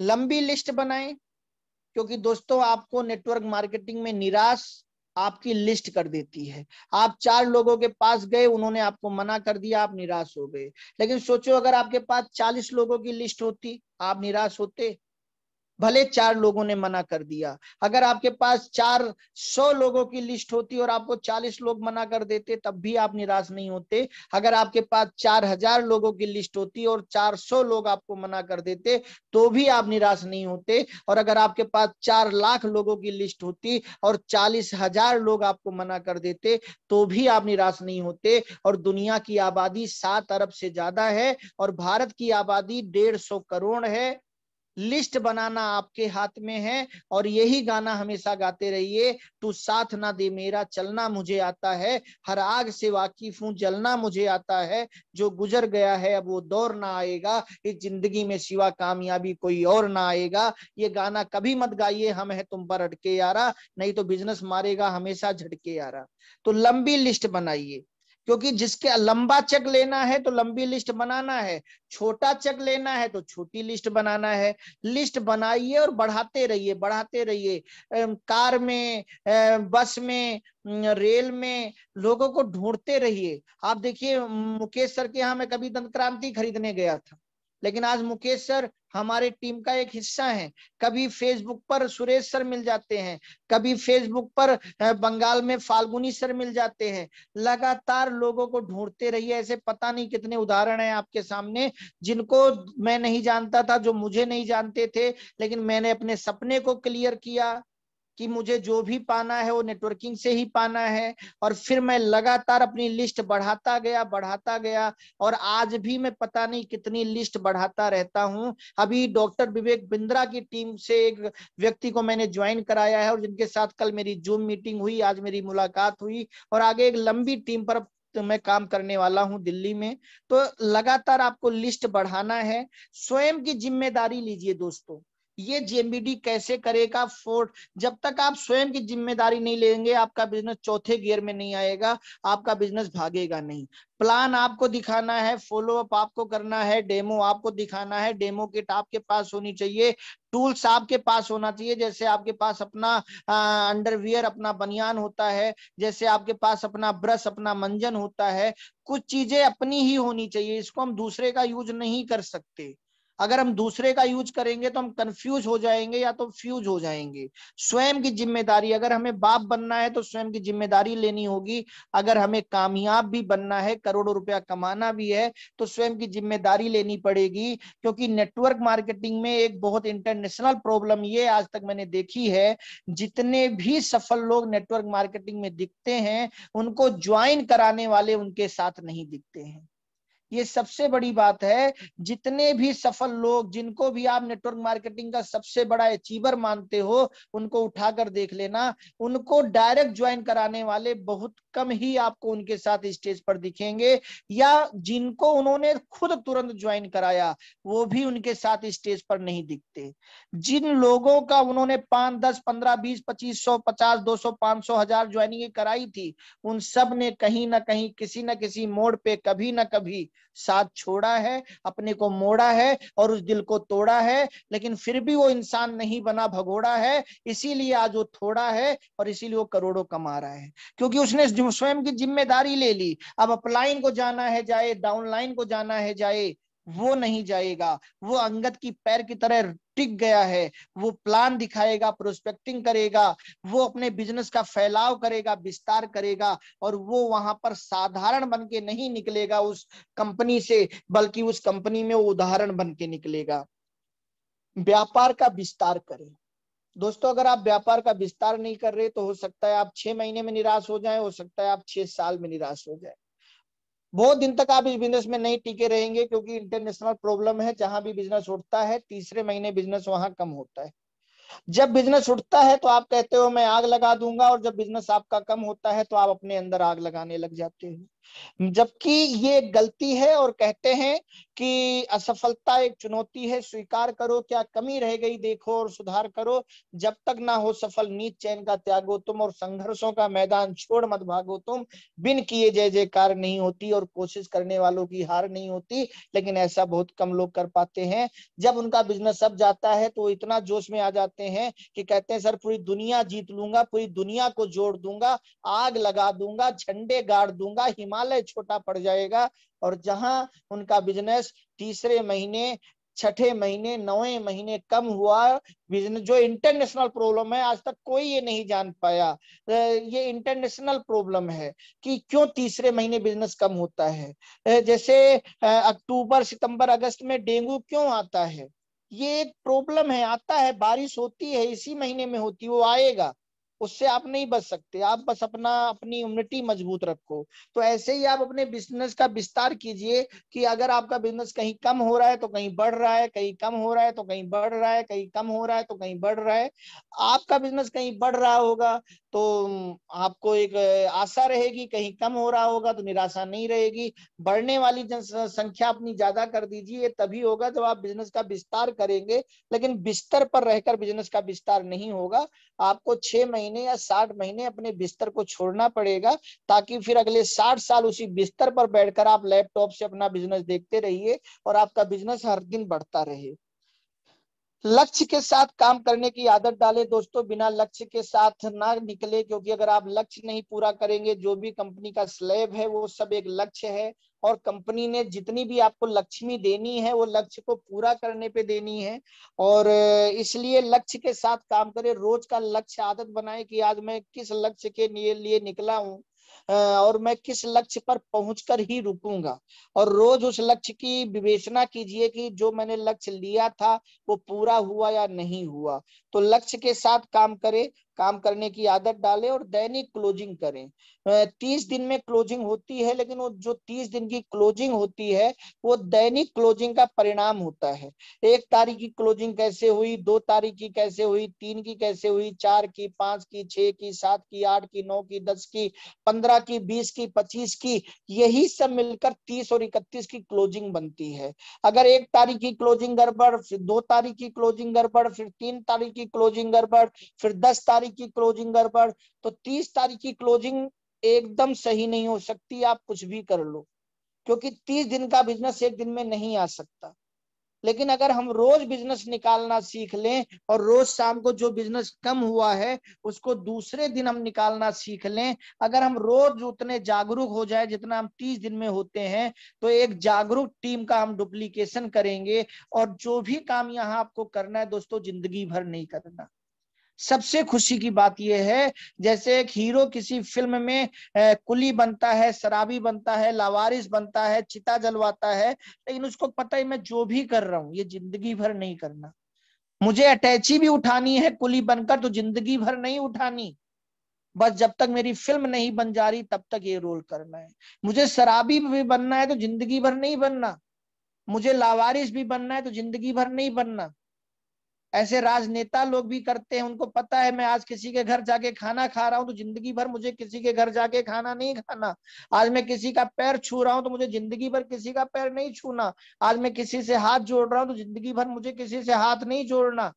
Speaker 1: लंबी लिस्ट बनाएं क्योंकि दोस्तों आपको नेटवर्क मार्केटिंग में निराश आपकी लिस्ट कर देती है आप चार लोगों के पास गए उन्होंने आपको मना कर दिया आप निराश हो गए लेकिन सोचो अगर आपके पास चालीस लोगों की लिस्ट होती आप निराश होते भले चार लोगों ने मना कर दिया अगर आपके पास चार सौ लोगों की लिस्ट होती और आपको चालीस लोग मना कर देते तब भी आप निराश नहीं होते अगर आपके पास चार हजार लोगों की लिस्ट होती और चार सौ लोग आपको मना कर देते तो भी आप निराश नहीं होते और अगर आपके पास चार लाख लोगों की लिस्ट होती और चालीस हजार लोग आपको मना कर देते तो भी आप निराश नहीं होते और दुनिया की आबादी सात अरब से ज्यादा है और भारत की आबादी डेढ़ सौ करोड़ है लिस्ट बनाना आपके हाथ में है और यही गाना हमेशा गाते रहिए तू साथ ना दे मेरा चलना मुझे आता है हर आग से वाकिफ हूं जलना मुझे आता है जो गुजर गया है अब वो दौर ना आएगा इस जिंदगी में सिवा कामयाबी कोई और ना आएगा ये गाना कभी मत गाइए हम है तुम पर अटके यारा नहीं तो बिजनेस मारेगा हमेशा झटके यारा तो लंबी लिस्ट बनाइए क्योंकि जिसके लंबा चेक लेना है तो लंबी लिस्ट बनाना है छोटा चेक लेना है तो छोटी लिस्ट बनाना है लिस्ट बनाइए और बढ़ाते रहिए बढ़ाते रहिए कार में बस में रेल में लोगों को ढूंढते रहिए आप देखिए मुकेश सर के यहाँ मैं कभी दंत क्रांति खरीदने गया था लेकिन आज मुकेश सर हमारे टीम का एक हिस्सा है कभी फेसबुक पर सुरेश सर मिल जाते हैं कभी फेसबुक पर बंगाल में फाल्गुनी सर मिल जाते हैं लगातार लोगों को ढूंढते रहिए ऐसे पता नहीं कितने उदाहरण हैं आपके सामने जिनको मैं नहीं जानता था जो मुझे नहीं जानते थे लेकिन मैंने अपने सपने को क्लियर किया कि मुझे जो भी पाना है वो नेटवर्किंग से ही पाना है और फिर मैं लगातार अपनी लिस्ट बढ़ाता गया बढ़ाता गया और आज भी मैं पता नहीं कितनी लिस्ट बढ़ाता रहता हूँ अभी डॉक्टर विवेक बिंद्रा की टीम से एक व्यक्ति को मैंने ज्वाइन कराया है और जिनके साथ कल मेरी जूम मीटिंग हुई आज मेरी मुलाकात हुई और आगे एक लंबी टीम पर तो मैं काम करने वाला हूं दिल्ली में तो लगातार आपको लिस्ट बढ़ाना है स्वयं की जिम्मेदारी लीजिए दोस्तों ये जेएमबीडी कैसे करेगा फोर्ट जब तक आप स्वयं की जिम्मेदारी नहीं लेंगे आपका बिजनेस चौथे गियर में नहीं आएगा आपका बिजनेस भागेगा नहीं प्लान आपको दिखाना है फॉलो अप आपको करना है डेमो आपको दिखाना है डेमो किट आपके पास होनी चाहिए टूल्स आपके पास होना चाहिए जैसे आपके पास अपना अंडरवियर अपना बनियान होता है जैसे आपके पास अपना ब्रश अपना मंजन होता है कुछ चीजें अपनी ही होनी चाहिए इसको हम दूसरे का यूज नहीं कर सकते अगर हम दूसरे का यूज करेंगे तो हम कंफ्यूज हो जाएंगे या तो फ्यूज हो जाएंगे स्वयं की जिम्मेदारी अगर हमें बाप बनना है तो स्वयं की जिम्मेदारी लेनी होगी अगर हमें कामयाब भी बनना है करोड़ों रुपया कमाना भी है तो स्वयं की जिम्मेदारी लेनी पड़ेगी क्योंकि नेटवर्क मार्केटिंग में एक बहुत इंटरनेशनल प्रॉब्लम ये आज तक मैंने देखी है जितने भी सफल लोग नेटवर्क मार्केटिंग में दिखते हैं उनको ज्वाइन कराने वाले उनके साथ नहीं दिखते हैं ये सबसे बड़ी बात है जितने भी सफल लोग जिनको भी आप नेटवर्क मार्केटिंग का सबसे बड़ा अचीवर मानते हो उनको उठाकर देख लेना उनको डायरेक्ट ज्वाइन कराने वाले बहुत कम ही आपको उनके साथ स्टेज पर दिखेंगे या जिनको उन्होंने खुद तुरंत ज्वाइन कराया वो भी उनके साथ स्टेज पर नहीं दिखते जिन लोगों का उन्होंने पांच दस पंद्रह बीस पच्चीस सौ पचास दो सौ पांच सौ हजार ज्वाइनिंग कराई थी उन सब ने कहीं ना कहीं किसी ना किसी मोड़ पे कभी ना कभी साथ छोड़ा है अपने को मोड़ा है और उस दिल को तोड़ा है लेकिन फिर भी वो इंसान नहीं बना भगोड़ा है इसीलिए आज वो थोड़ा है और इसीलिए वो करोड़ों कमा रहा है क्योंकि उसने स्वयं की जिम्मेदारी ले ली अब अपलाइन को जाना है जाए डाउनलाइन को जाना है जाए वो नहीं जाएगा वो अंगत की पैर की तरह टिक गया है वो प्लान दिखाएगा प्रोस्पेक्टिंग करेगा वो अपने बिजनेस का फैलाव करेगा विस्तार करेगा और वो वहां पर साधारण बन के नहीं निकलेगा उस कंपनी से बल्कि उस कंपनी में वो उदाहरण बन के निकलेगा व्यापार का विस्तार करें दोस्तों अगर आप व्यापार का विस्तार नहीं कर रहे तो हो सकता है आप छह महीने में निराश हो जाए हो सकता है आप छह साल में निराश हो जाए बहुत दिन तक आप इस बिजनेस में नहीं टिके रहेंगे क्योंकि इंटरनेशनल प्रॉब्लम है जहां भी बिजनेस उठता है तीसरे महीने बिजनेस वहां कम होता है जब बिजनेस उठता है तो आप कहते हो मैं आग लगा दूंगा और जब बिजनेस आपका कम होता है तो आप अपने अंदर आग लगाने लग जाते हो जबकि ये गलती है और कहते हैं कि असफलता एक चुनौती है स्वीकार करो क्या कमी रह गई देखो और सुधार करो जब तक ना हो सफल नीच चैन का त्यागो तुम और संघर्षों का मैदान छोड़ मत भागो तुम बिन किए जय जयकार नहीं होती और कोशिश करने वालों की हार नहीं होती लेकिन ऐसा बहुत कम लोग कर पाते हैं जब उनका बिजनेस अब जाता है तो इतना जोश में आ जाते हैं कि कहते हैं सर पूरी दुनिया जीत लूंगा पूरी दुनिया को जोड़ दूंगा आग लगा दूंगा झंडे गाड़ दूंगा हिमालय छोटा पड़ जाएगा और जहां उनका बिजनेस तीसरे महीने छठे महीने नौवे महीने कम हुआ बिजनेस जो इंटरनेशनल प्रॉब्लम है आज तक कोई ये नहीं जान पाया ये इंटरनेशनल प्रॉब्लम है कि क्यों तीसरे महीने बिजनेस कम होता है जैसे अक्टूबर सितंबर अगस्त में डेंगू क्यों आता है ये एक प्रॉब्लम है आता है बारिश होती है इसी महीने में होती है वो आएगा उससे आप नहीं बच सकते आप बस अपना अपनी इम्यूनिटी मजबूत रखो तो ऐसे ही आप अपने बिजनेस का विस्तार कीजिए कि अगर आपका बिजनेस कहीं कम हो रहा है तो कहीं बढ़ रहा है कहीं कम हो रहा है तो कहीं बढ़ रहा है कहीं कम हो रहा है तो कहीं बढ़ रहा है आपका बिजनेस कहीं बढ़ रहा होगा तो आपको एक आशा रहेगी कहीं कम हो रहा होगा तो निराशा नहीं रहेगी बढ़ने वाली जनसंख्या अपनी ज्यादा कर दीजिए तभी होगा जब आप बिजनेस का विस्तार करेंगे लेकिन बिस्तर पर रहकर बिजनेस का विस्तार नहीं होगा आपको छह महीने या साठ महीने अपने बिस्तर को छोड़ना पड़ेगा ताकि फिर अगले साठ साल उसी बिस्तर पर बैठकर आप लैपटॉप से अपना बिजनेस देखते रहिए और आपका बिजनेस हर दिन बढ़ता रहे लक्ष्य के साथ काम करने की आदत डाले दोस्तों बिना लक्ष्य के साथ ना निकले क्योंकि अगर आप लक्ष्य नहीं पूरा करेंगे जो भी कंपनी का स्लैब है वो सब एक लक्ष्य है और कंपनी ने जितनी भी आपको लक्ष्मी देनी है वो लक्ष्य को पूरा करने पे देनी है और इसलिए लक्ष्य के साथ काम करें रोज का लक्ष्य आदत बनाए कि आज मैं किस लक्ष्य के लिए निकला हूँ और मैं किस लक्ष्य पर पहुंचकर ही रुकूंगा और रोज उस लक्ष्य की विवेचना कीजिए कि जो मैंने लक्ष्य लिया था वो पूरा हुआ या नहीं हुआ तो लक्ष्य के साथ काम करे काम करने की आदत डालें और दैनिक क्लोजिंग करें तीस दिन में क्लोजिंग होती है लेकिन वो जो तीस दिन की क्लोजिंग होती है वो दैनिक क्लोजिंग का परिणाम होता है एक तारीख की क्लोजिंग कैसे हुई दो तारीख की कैसे हुई तीन की कैसे हुई चार की पांच की छह की सात की आठ की नौ की दस की पंद्रह की बीस की पच्चीस की यही सब मिलकर तीस और इकतीस की क्लोजिंग बनती है अगर एक तारीख की क्लोजिंग गड़बड़ फिर दो तारीख की क्लोजिंग गड़बड़ फिर तीन तारीख की क्लोजिंग गड़बड़ फिर दस तारीख तारीख की क्लोजिंग गड़बड़ तो तीस तारीख की क्लोजिंग एकदम सही नहीं हो सकती आप कुछ भी कर लो क्योंकि तीस दिन का बिजनेस एक दिन में नहीं आ सकता लेकिन अगर हम रोज बिजनेस निकालना सीख लें और रोज शाम को जो बिजनेस कम हुआ है उसको दूसरे दिन हम निकालना सीख लें अगर हम रोज उतने जागरूक हो जाए जितना हम तीस दिन में होते हैं तो एक जागरूक टीम का हम डुप्लीकेशन करेंगे और जो भी काम यहाँ आपको करना है दोस्तों जिंदगी भर नहीं करना सबसे खुशी की बात यह है जैसे एक हीरो किसी फिल्म में कुली बनता है शराबी बनता है लावारिस बनता है चिता जलवाता है लेकिन उसको पता ही मैं जो भी कर रहा हूँ ये जिंदगी भर नहीं करना मुझे अटैची भी उठानी है कुली बनकर तो जिंदगी भर नहीं उठानी बस जब तक मेरी फिल्म नहीं बन जा रही तब तक ये रोल करना है मुझे शराबी भी बनना है तो जिंदगी भर नहीं बनना मुझे लावारिस भी बनना है तो जिंदगी भर नहीं बनना ऐसे राजनेता लोग भी करते हैं उनको पता है मैं आज किसी के घर जाके खाना खा रहा हूँ तो जिंदगी भर मुझे किसी के घर जाके खाना नहीं खाना आज मैं किसी का पैर छू रहा हूँ तो मुझे जिंदगी भर किसी का पैर नहीं छूना आज मैं किसी से हाथ जोड़ रहा हूँ तो जिंदगी भर मुझे किसी से हाथ नहीं जोड़ना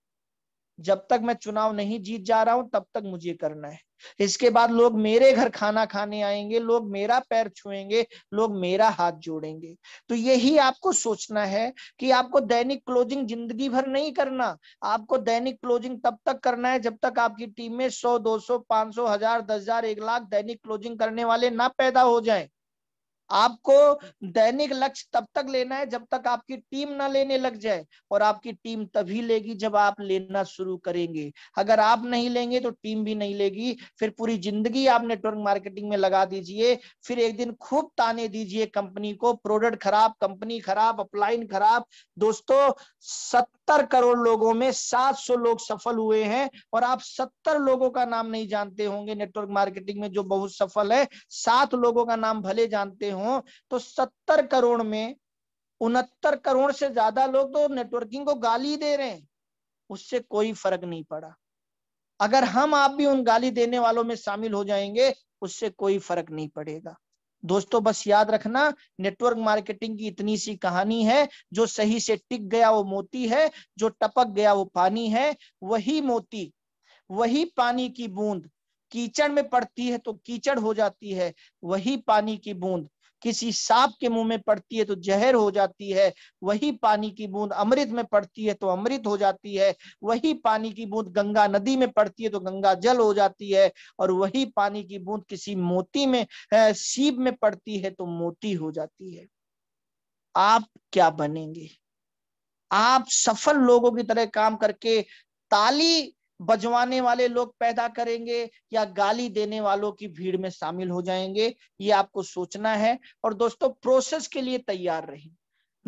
Speaker 1: जब तक मैं चुनाव नहीं जीत जा रहा हूं तब तक मुझे करना है इसके बाद लोग मेरे घर खाना खाने आएंगे लोग मेरा पैर छुएंगे लोग मेरा हाथ जोड़ेंगे तो यही आपको सोचना है कि आपको दैनिक क्लोजिंग जिंदगी भर नहीं करना आपको दैनिक क्लोजिंग तब तक करना है जब तक आपकी टीम में सौ दो सौ पांच सौ हजार दस हजार एक लाख दैनिक क्लोजिंग करने वाले ना पैदा हो जाए आपको दैनिक लक्ष्य तब तक लेना है जब तक आपकी टीम ना लेने लग जाए और आपकी टीम तभी लेगी जब आप लेना शुरू करेंगे अगर आप नहीं लेंगे तो टीम भी नहीं लेगी फिर पूरी जिंदगी आप नेटवर्क मार्केटिंग में लगा दीजिए फिर एक दिन खूब ताने दीजिए कंपनी को प्रोडक्ट खराब कंपनी खराब अपलाइन खराब दोस्तों सत्तर करोड़ लोगों में सात सौ लोग सफल हुए हैं और आप सत्तर लोगों का नाम नहीं जानते होंगे नेटवर्क मार्केटिंग में जो बहुत सफल है सात लोगों का नाम भले जानते हो तो सत्तर करोड़ में उनहत्तर करोड़ से ज्यादा लोग तो नेटवर्किंग को गाली दे रहे हैं उससे कोई फर्क नहीं पड़ा अगर हम आप भी उन गाली देने वालों में शामिल हो जाएंगे उससे कोई फर्क नहीं पड़ेगा दोस्तों बस याद रखना नेटवर्क मार्केटिंग की इतनी सी कहानी है जो सही से टिक गया वो मोती है जो टपक गया वो पानी है वही मोती वही पानी की बूंद कीचड़ में पड़ती है तो कीचड़ हो जाती है वही पानी की बूंद किसी सांप के मुंह में पड़ती है तो जहर हो जाती है वही पानी की बूंद अमृत में पड़ती है तो अमृत हो जाती है वही पानी की बूंद गंगा नदी में पड़ती है तो गंगा जल हो जाती है और वही पानी की बूंद किसी मोती में सीप में पड़ती है तो मोती हो जाती है आप क्या बनेंगे आप सफल लोगों की तरह काम करके ताली बजवाने वाले लोग पैदा करेंगे या गाली देने वालों की भीड़ में शामिल हो जाएंगे ये आपको सोचना है और दोस्तों प्रोसेस के लिए तैयार रहे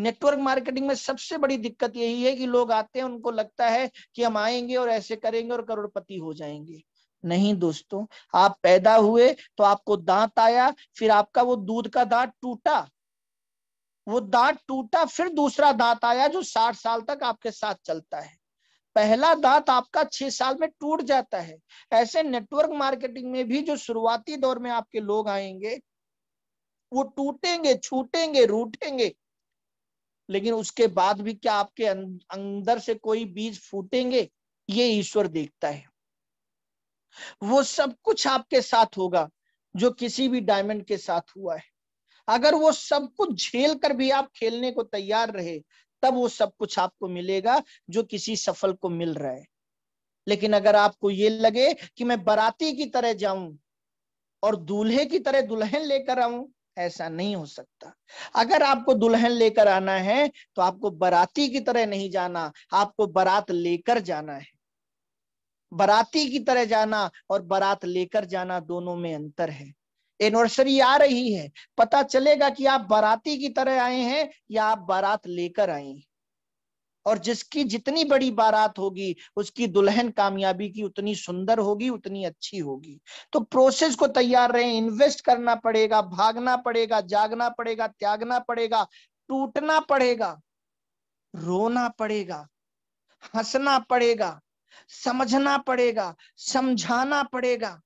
Speaker 1: नेटवर्क मार्केटिंग में सबसे बड़ी दिक्कत यही है कि लोग आते हैं उनको लगता है कि हम आएंगे और ऐसे करेंगे और करोड़पति हो जाएंगे नहीं दोस्तों आप पैदा हुए तो आपको दांत आया फिर आपका वो दूध का दांत टूटा वो दांत टूटा फिर दूसरा दांत आया जो साठ साल तक आपके साथ चलता है पहला दांत आपका छह साल में टूट जाता है ऐसे नेटवर्क मार्केटिंग में भी जो शुरुआती दौर में आपके लोग आएंगे वो टूटेंगे छूटेंगे रूटेंगे लेकिन उसके बाद भी क्या आपके अं-, अंदर से कोई बीज फूटेंगे ये ईश्वर देखता है वो सब कुछ आपके साथ होगा जो किसी भी डायमंड के साथ हुआ है अगर वो सब कुछ झेल कर भी आप खेलने को तैयार रहे तब वो सब कुछ आपको मिलेगा जो किसी सफल को मिल रहा है लेकिन अगर आपको ये लगे कि मैं बराती की तरह जाऊं और दूल्हे की तरह दुल्हन लेकर आऊं ऐसा नहीं हो सकता अगर आपको दुल्हन लेकर आना है तो आपको बराती की तरह नहीं जाना आपको बारात लेकर जाना है बराती की तरह जाना और बारात लेकर जाना दोनों में अंतर है एनिवर्सरी आ रही है पता चलेगा कि आप बाराती की तरह आए हैं या आप बारात लेकर आए हैं और जिसकी जितनी बड़ी बारात होगी उसकी दुल्हन कामयाबी की उतनी सुंदर होगी उतनी अच्छी होगी तो प्रोसेस को तैयार रहे इन्वेस्ट करना पड़ेगा भागना पड़ेगा जागना पड़ेगा त्यागना पड़ेगा टूटना पड़ेगा रोना पड़ेगा हंसना पड़ेगा समझना पड़ेगा समझाना पड़ेगा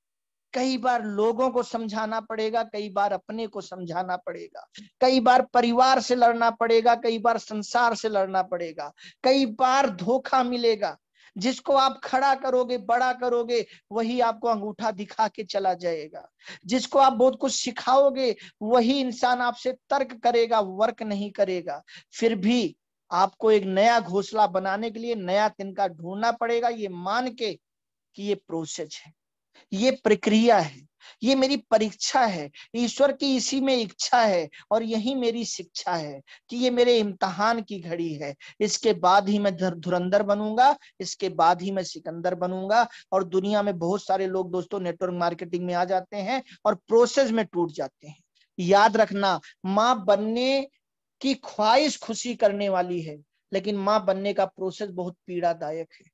Speaker 1: कई बार लोगों को समझाना पड़ेगा कई बार अपने को समझाना पड़ेगा कई बार परिवार से लड़ना पड़ेगा कई बार संसार से लड़ना पड़ेगा कई बार धोखा मिलेगा जिसको आप खड़ा करोगे बड़ा करोगे वही आपको अंगूठा दिखा के चला जाएगा जिसको आप बहुत कुछ सिखाओगे वही इंसान आपसे तर्क करेगा वर्क नहीं करेगा फिर भी आपको एक नया घोसला बनाने के लिए नया तिनका ढूंढना पड़ेगा ये मान के कि ये प्रोसेस है ये प्रक्रिया है ये मेरी परीक्षा है ईश्वर की इसी में इच्छा है और यही मेरी शिक्षा है कि ये मेरे इम्तहान की घड़ी है इसके बाद ही मैं धुरंधर बनूंगा इसके बाद ही मैं सिकंदर बनूंगा और दुनिया में बहुत सारे लोग दोस्तों नेटवर्क मार्केटिंग में आ जाते हैं और प्रोसेस में टूट जाते हैं याद रखना माँ बनने की ख्वाहिश खुशी करने वाली है लेकिन माँ बनने का प्रोसेस बहुत पीड़ादायक है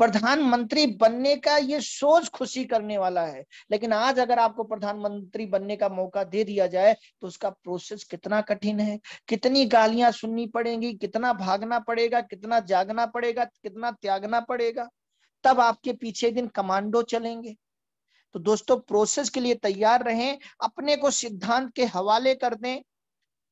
Speaker 1: प्रधानमंत्री बनने का ये सोच खुशी करने वाला है लेकिन आज अगर आपको प्रधानमंत्री बनने का मौका दे दिया जाए तो उसका प्रोसेस कितना कठिन है कितनी गालियां सुननी पड़ेंगी कितना भागना पड़ेगा कितना जागना पड़ेगा कितना त्यागना पड़ेगा तब आपके पीछे दिन कमांडो चलेंगे तो दोस्तों प्रोसेस के लिए तैयार रहें अपने को सिद्धांत के हवाले कर दें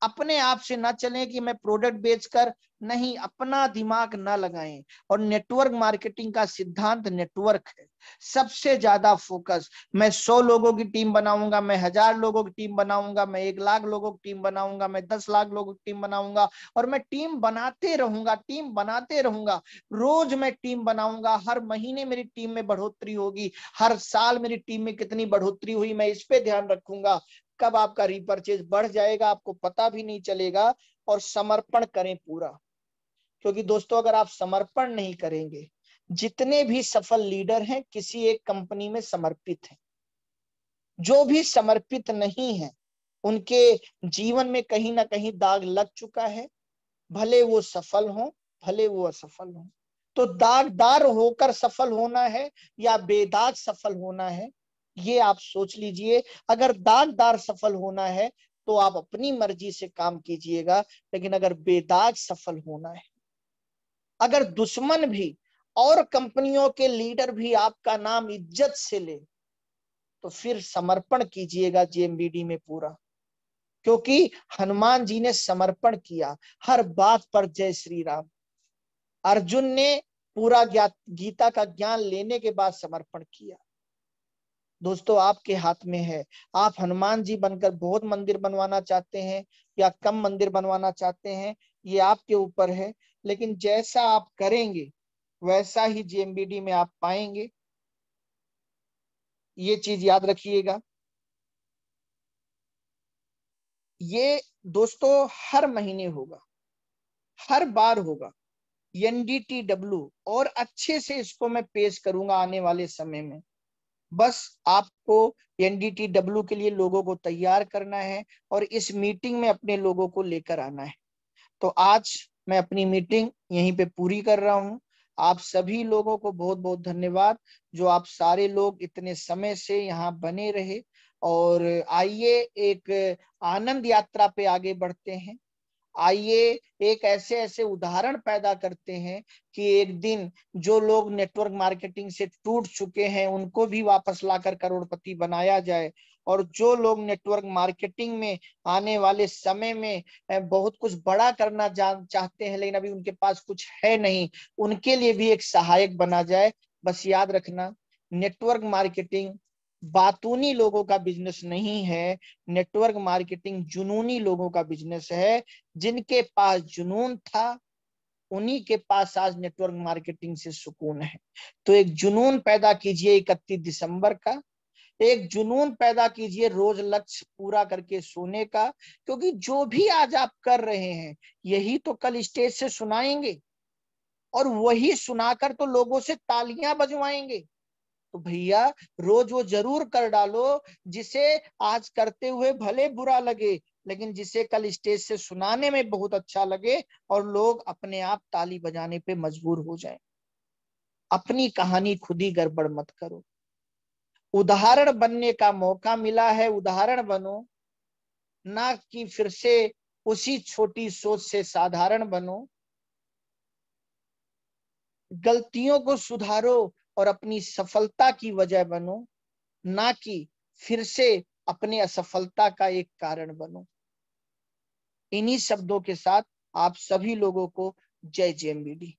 Speaker 1: अपने आप से ना चलें कि मैं प्रोडक्ट बेचकर नहीं अपना दिमाग ना लगाएं और नेटवर्क मार्केटिंग का सिद्धांत नेटवर्क है सबसे ज्यादा फोकस मैं सौ लोगों की टीम बनाऊंगा मैं हजार लोगों की टीम बनाऊंगा मैं एक लाख लोगों की टीम बनाऊंगा मैं दस लाख लोगों की टीम बनाऊंगा और मैं टीम बनाते रहूंगा टीम बनाते रहूंगा रोज मैं टीम बनाऊंगा हर महीने मेरी टीम में बढ़ोतरी होगी हर साल मेरी टीम में कितनी बढ़ोतरी हुई मैं इस पे ध्यान रखूंगा कब आपका रिपर्चेज बढ़ जाएगा आपको पता भी नहीं चलेगा और समर्पण करें पूरा क्योंकि दोस्तों अगर आप समर्पण नहीं करेंगे जितने भी सफल लीडर हैं किसी एक कंपनी में समर्पित हैं जो भी समर्पित नहीं है उनके जीवन में कहीं ना कहीं दाग लग चुका है भले वो सफल हो भले वो असफल हो तो दागदार होकर सफल होना है या बेदाग सफल होना है ये आप सोच लीजिए अगर दागदार सफल होना है तो आप अपनी मर्जी से काम कीजिएगा लेकिन अगर बेदाग सफल होना है अगर दुश्मन भी और कंपनियों के लीडर भी आपका नाम इज्जत से ले तो फिर समर्पण कीजिएगा जेएमबीडी में पूरा क्योंकि हनुमान जी ने समर्पण किया हर बात पर जय श्री राम अर्जुन ने पूरा गीता का ज्ञान लेने के बाद समर्पण किया दोस्तों आपके हाथ में है आप हनुमान जी बनकर बहुत मंदिर बनवाना चाहते हैं या कम मंदिर बनवाना चाहते हैं ये आपके ऊपर है लेकिन जैसा आप करेंगे वैसा ही जेएमबीडी में आप पाएंगे ये चीज याद रखिएगा ये दोस्तों हर महीने होगा हर बार होगा एनडीटीडब्ल्यू और अच्छे से इसको मैं पेश करूंगा आने वाले समय में बस आपको एनडीटीडब्ल्यू के लिए लोगों को तैयार करना है और इस मीटिंग में अपने लोगों को लेकर आना है तो आज मैं अपनी मीटिंग यहीं पे पूरी कर रहा हूँ आप सभी लोगों को बहुत बहुत धन्यवाद जो आप सारे लोग इतने समय से यहाँ बने रहे और आइए एक आनंद यात्रा पे आगे बढ़ते हैं आइए एक ऐसे ऐसे उदाहरण पैदा करते हैं कि एक दिन जो लोग नेटवर्क मार्केटिंग से टूट चुके हैं उनको भी वापस लाकर करोड़पति बनाया जाए और जो लोग नेटवर्क मार्केटिंग में आने वाले समय में बहुत कुछ बड़ा करना चाहते हैं लेकिन अभी उनके पास कुछ है नहीं उनके लिए भी एक सहायक बना जाए बस याद रखना नेटवर्क मार्केटिंग बातूनी लोगों का बिजनेस नहीं है नेटवर्क मार्केटिंग जुनूनी लोगों का बिजनेस है जिनके पास जुनून था उन्हीं के पास आज नेटवर्क मार्केटिंग से सुकून है तो एक जुनून पैदा कीजिए इकतीस दिसंबर का एक जुनून पैदा कीजिए रोज लक्ष्य पूरा करके सोने का क्योंकि जो भी आज आप कर रहे हैं यही तो कल स्टेज से सुनाएंगे और वही सुनाकर तो लोगों से तालियां बजवाएंगे तो भैया रोज वो जरूर कर डालो जिसे आज करते हुए भले बुरा लगे लेकिन जिसे कल स्टेज से सुनाने में बहुत अच्छा लगे और लोग अपने आप ताली बजाने पे मजबूर हो जाए अपनी कहानी खुद ही गड़बड़ मत करो उदाहरण बनने का मौका मिला है उदाहरण बनो ना कि फिर से उसी छोटी सोच से साधारण बनो गलतियों को सुधारो और अपनी सफलता की वजह बनो ना कि फिर से अपने असफलता का एक कारण बनो इन्हीं शब्दों के साथ आप सभी लोगों को जय बी डी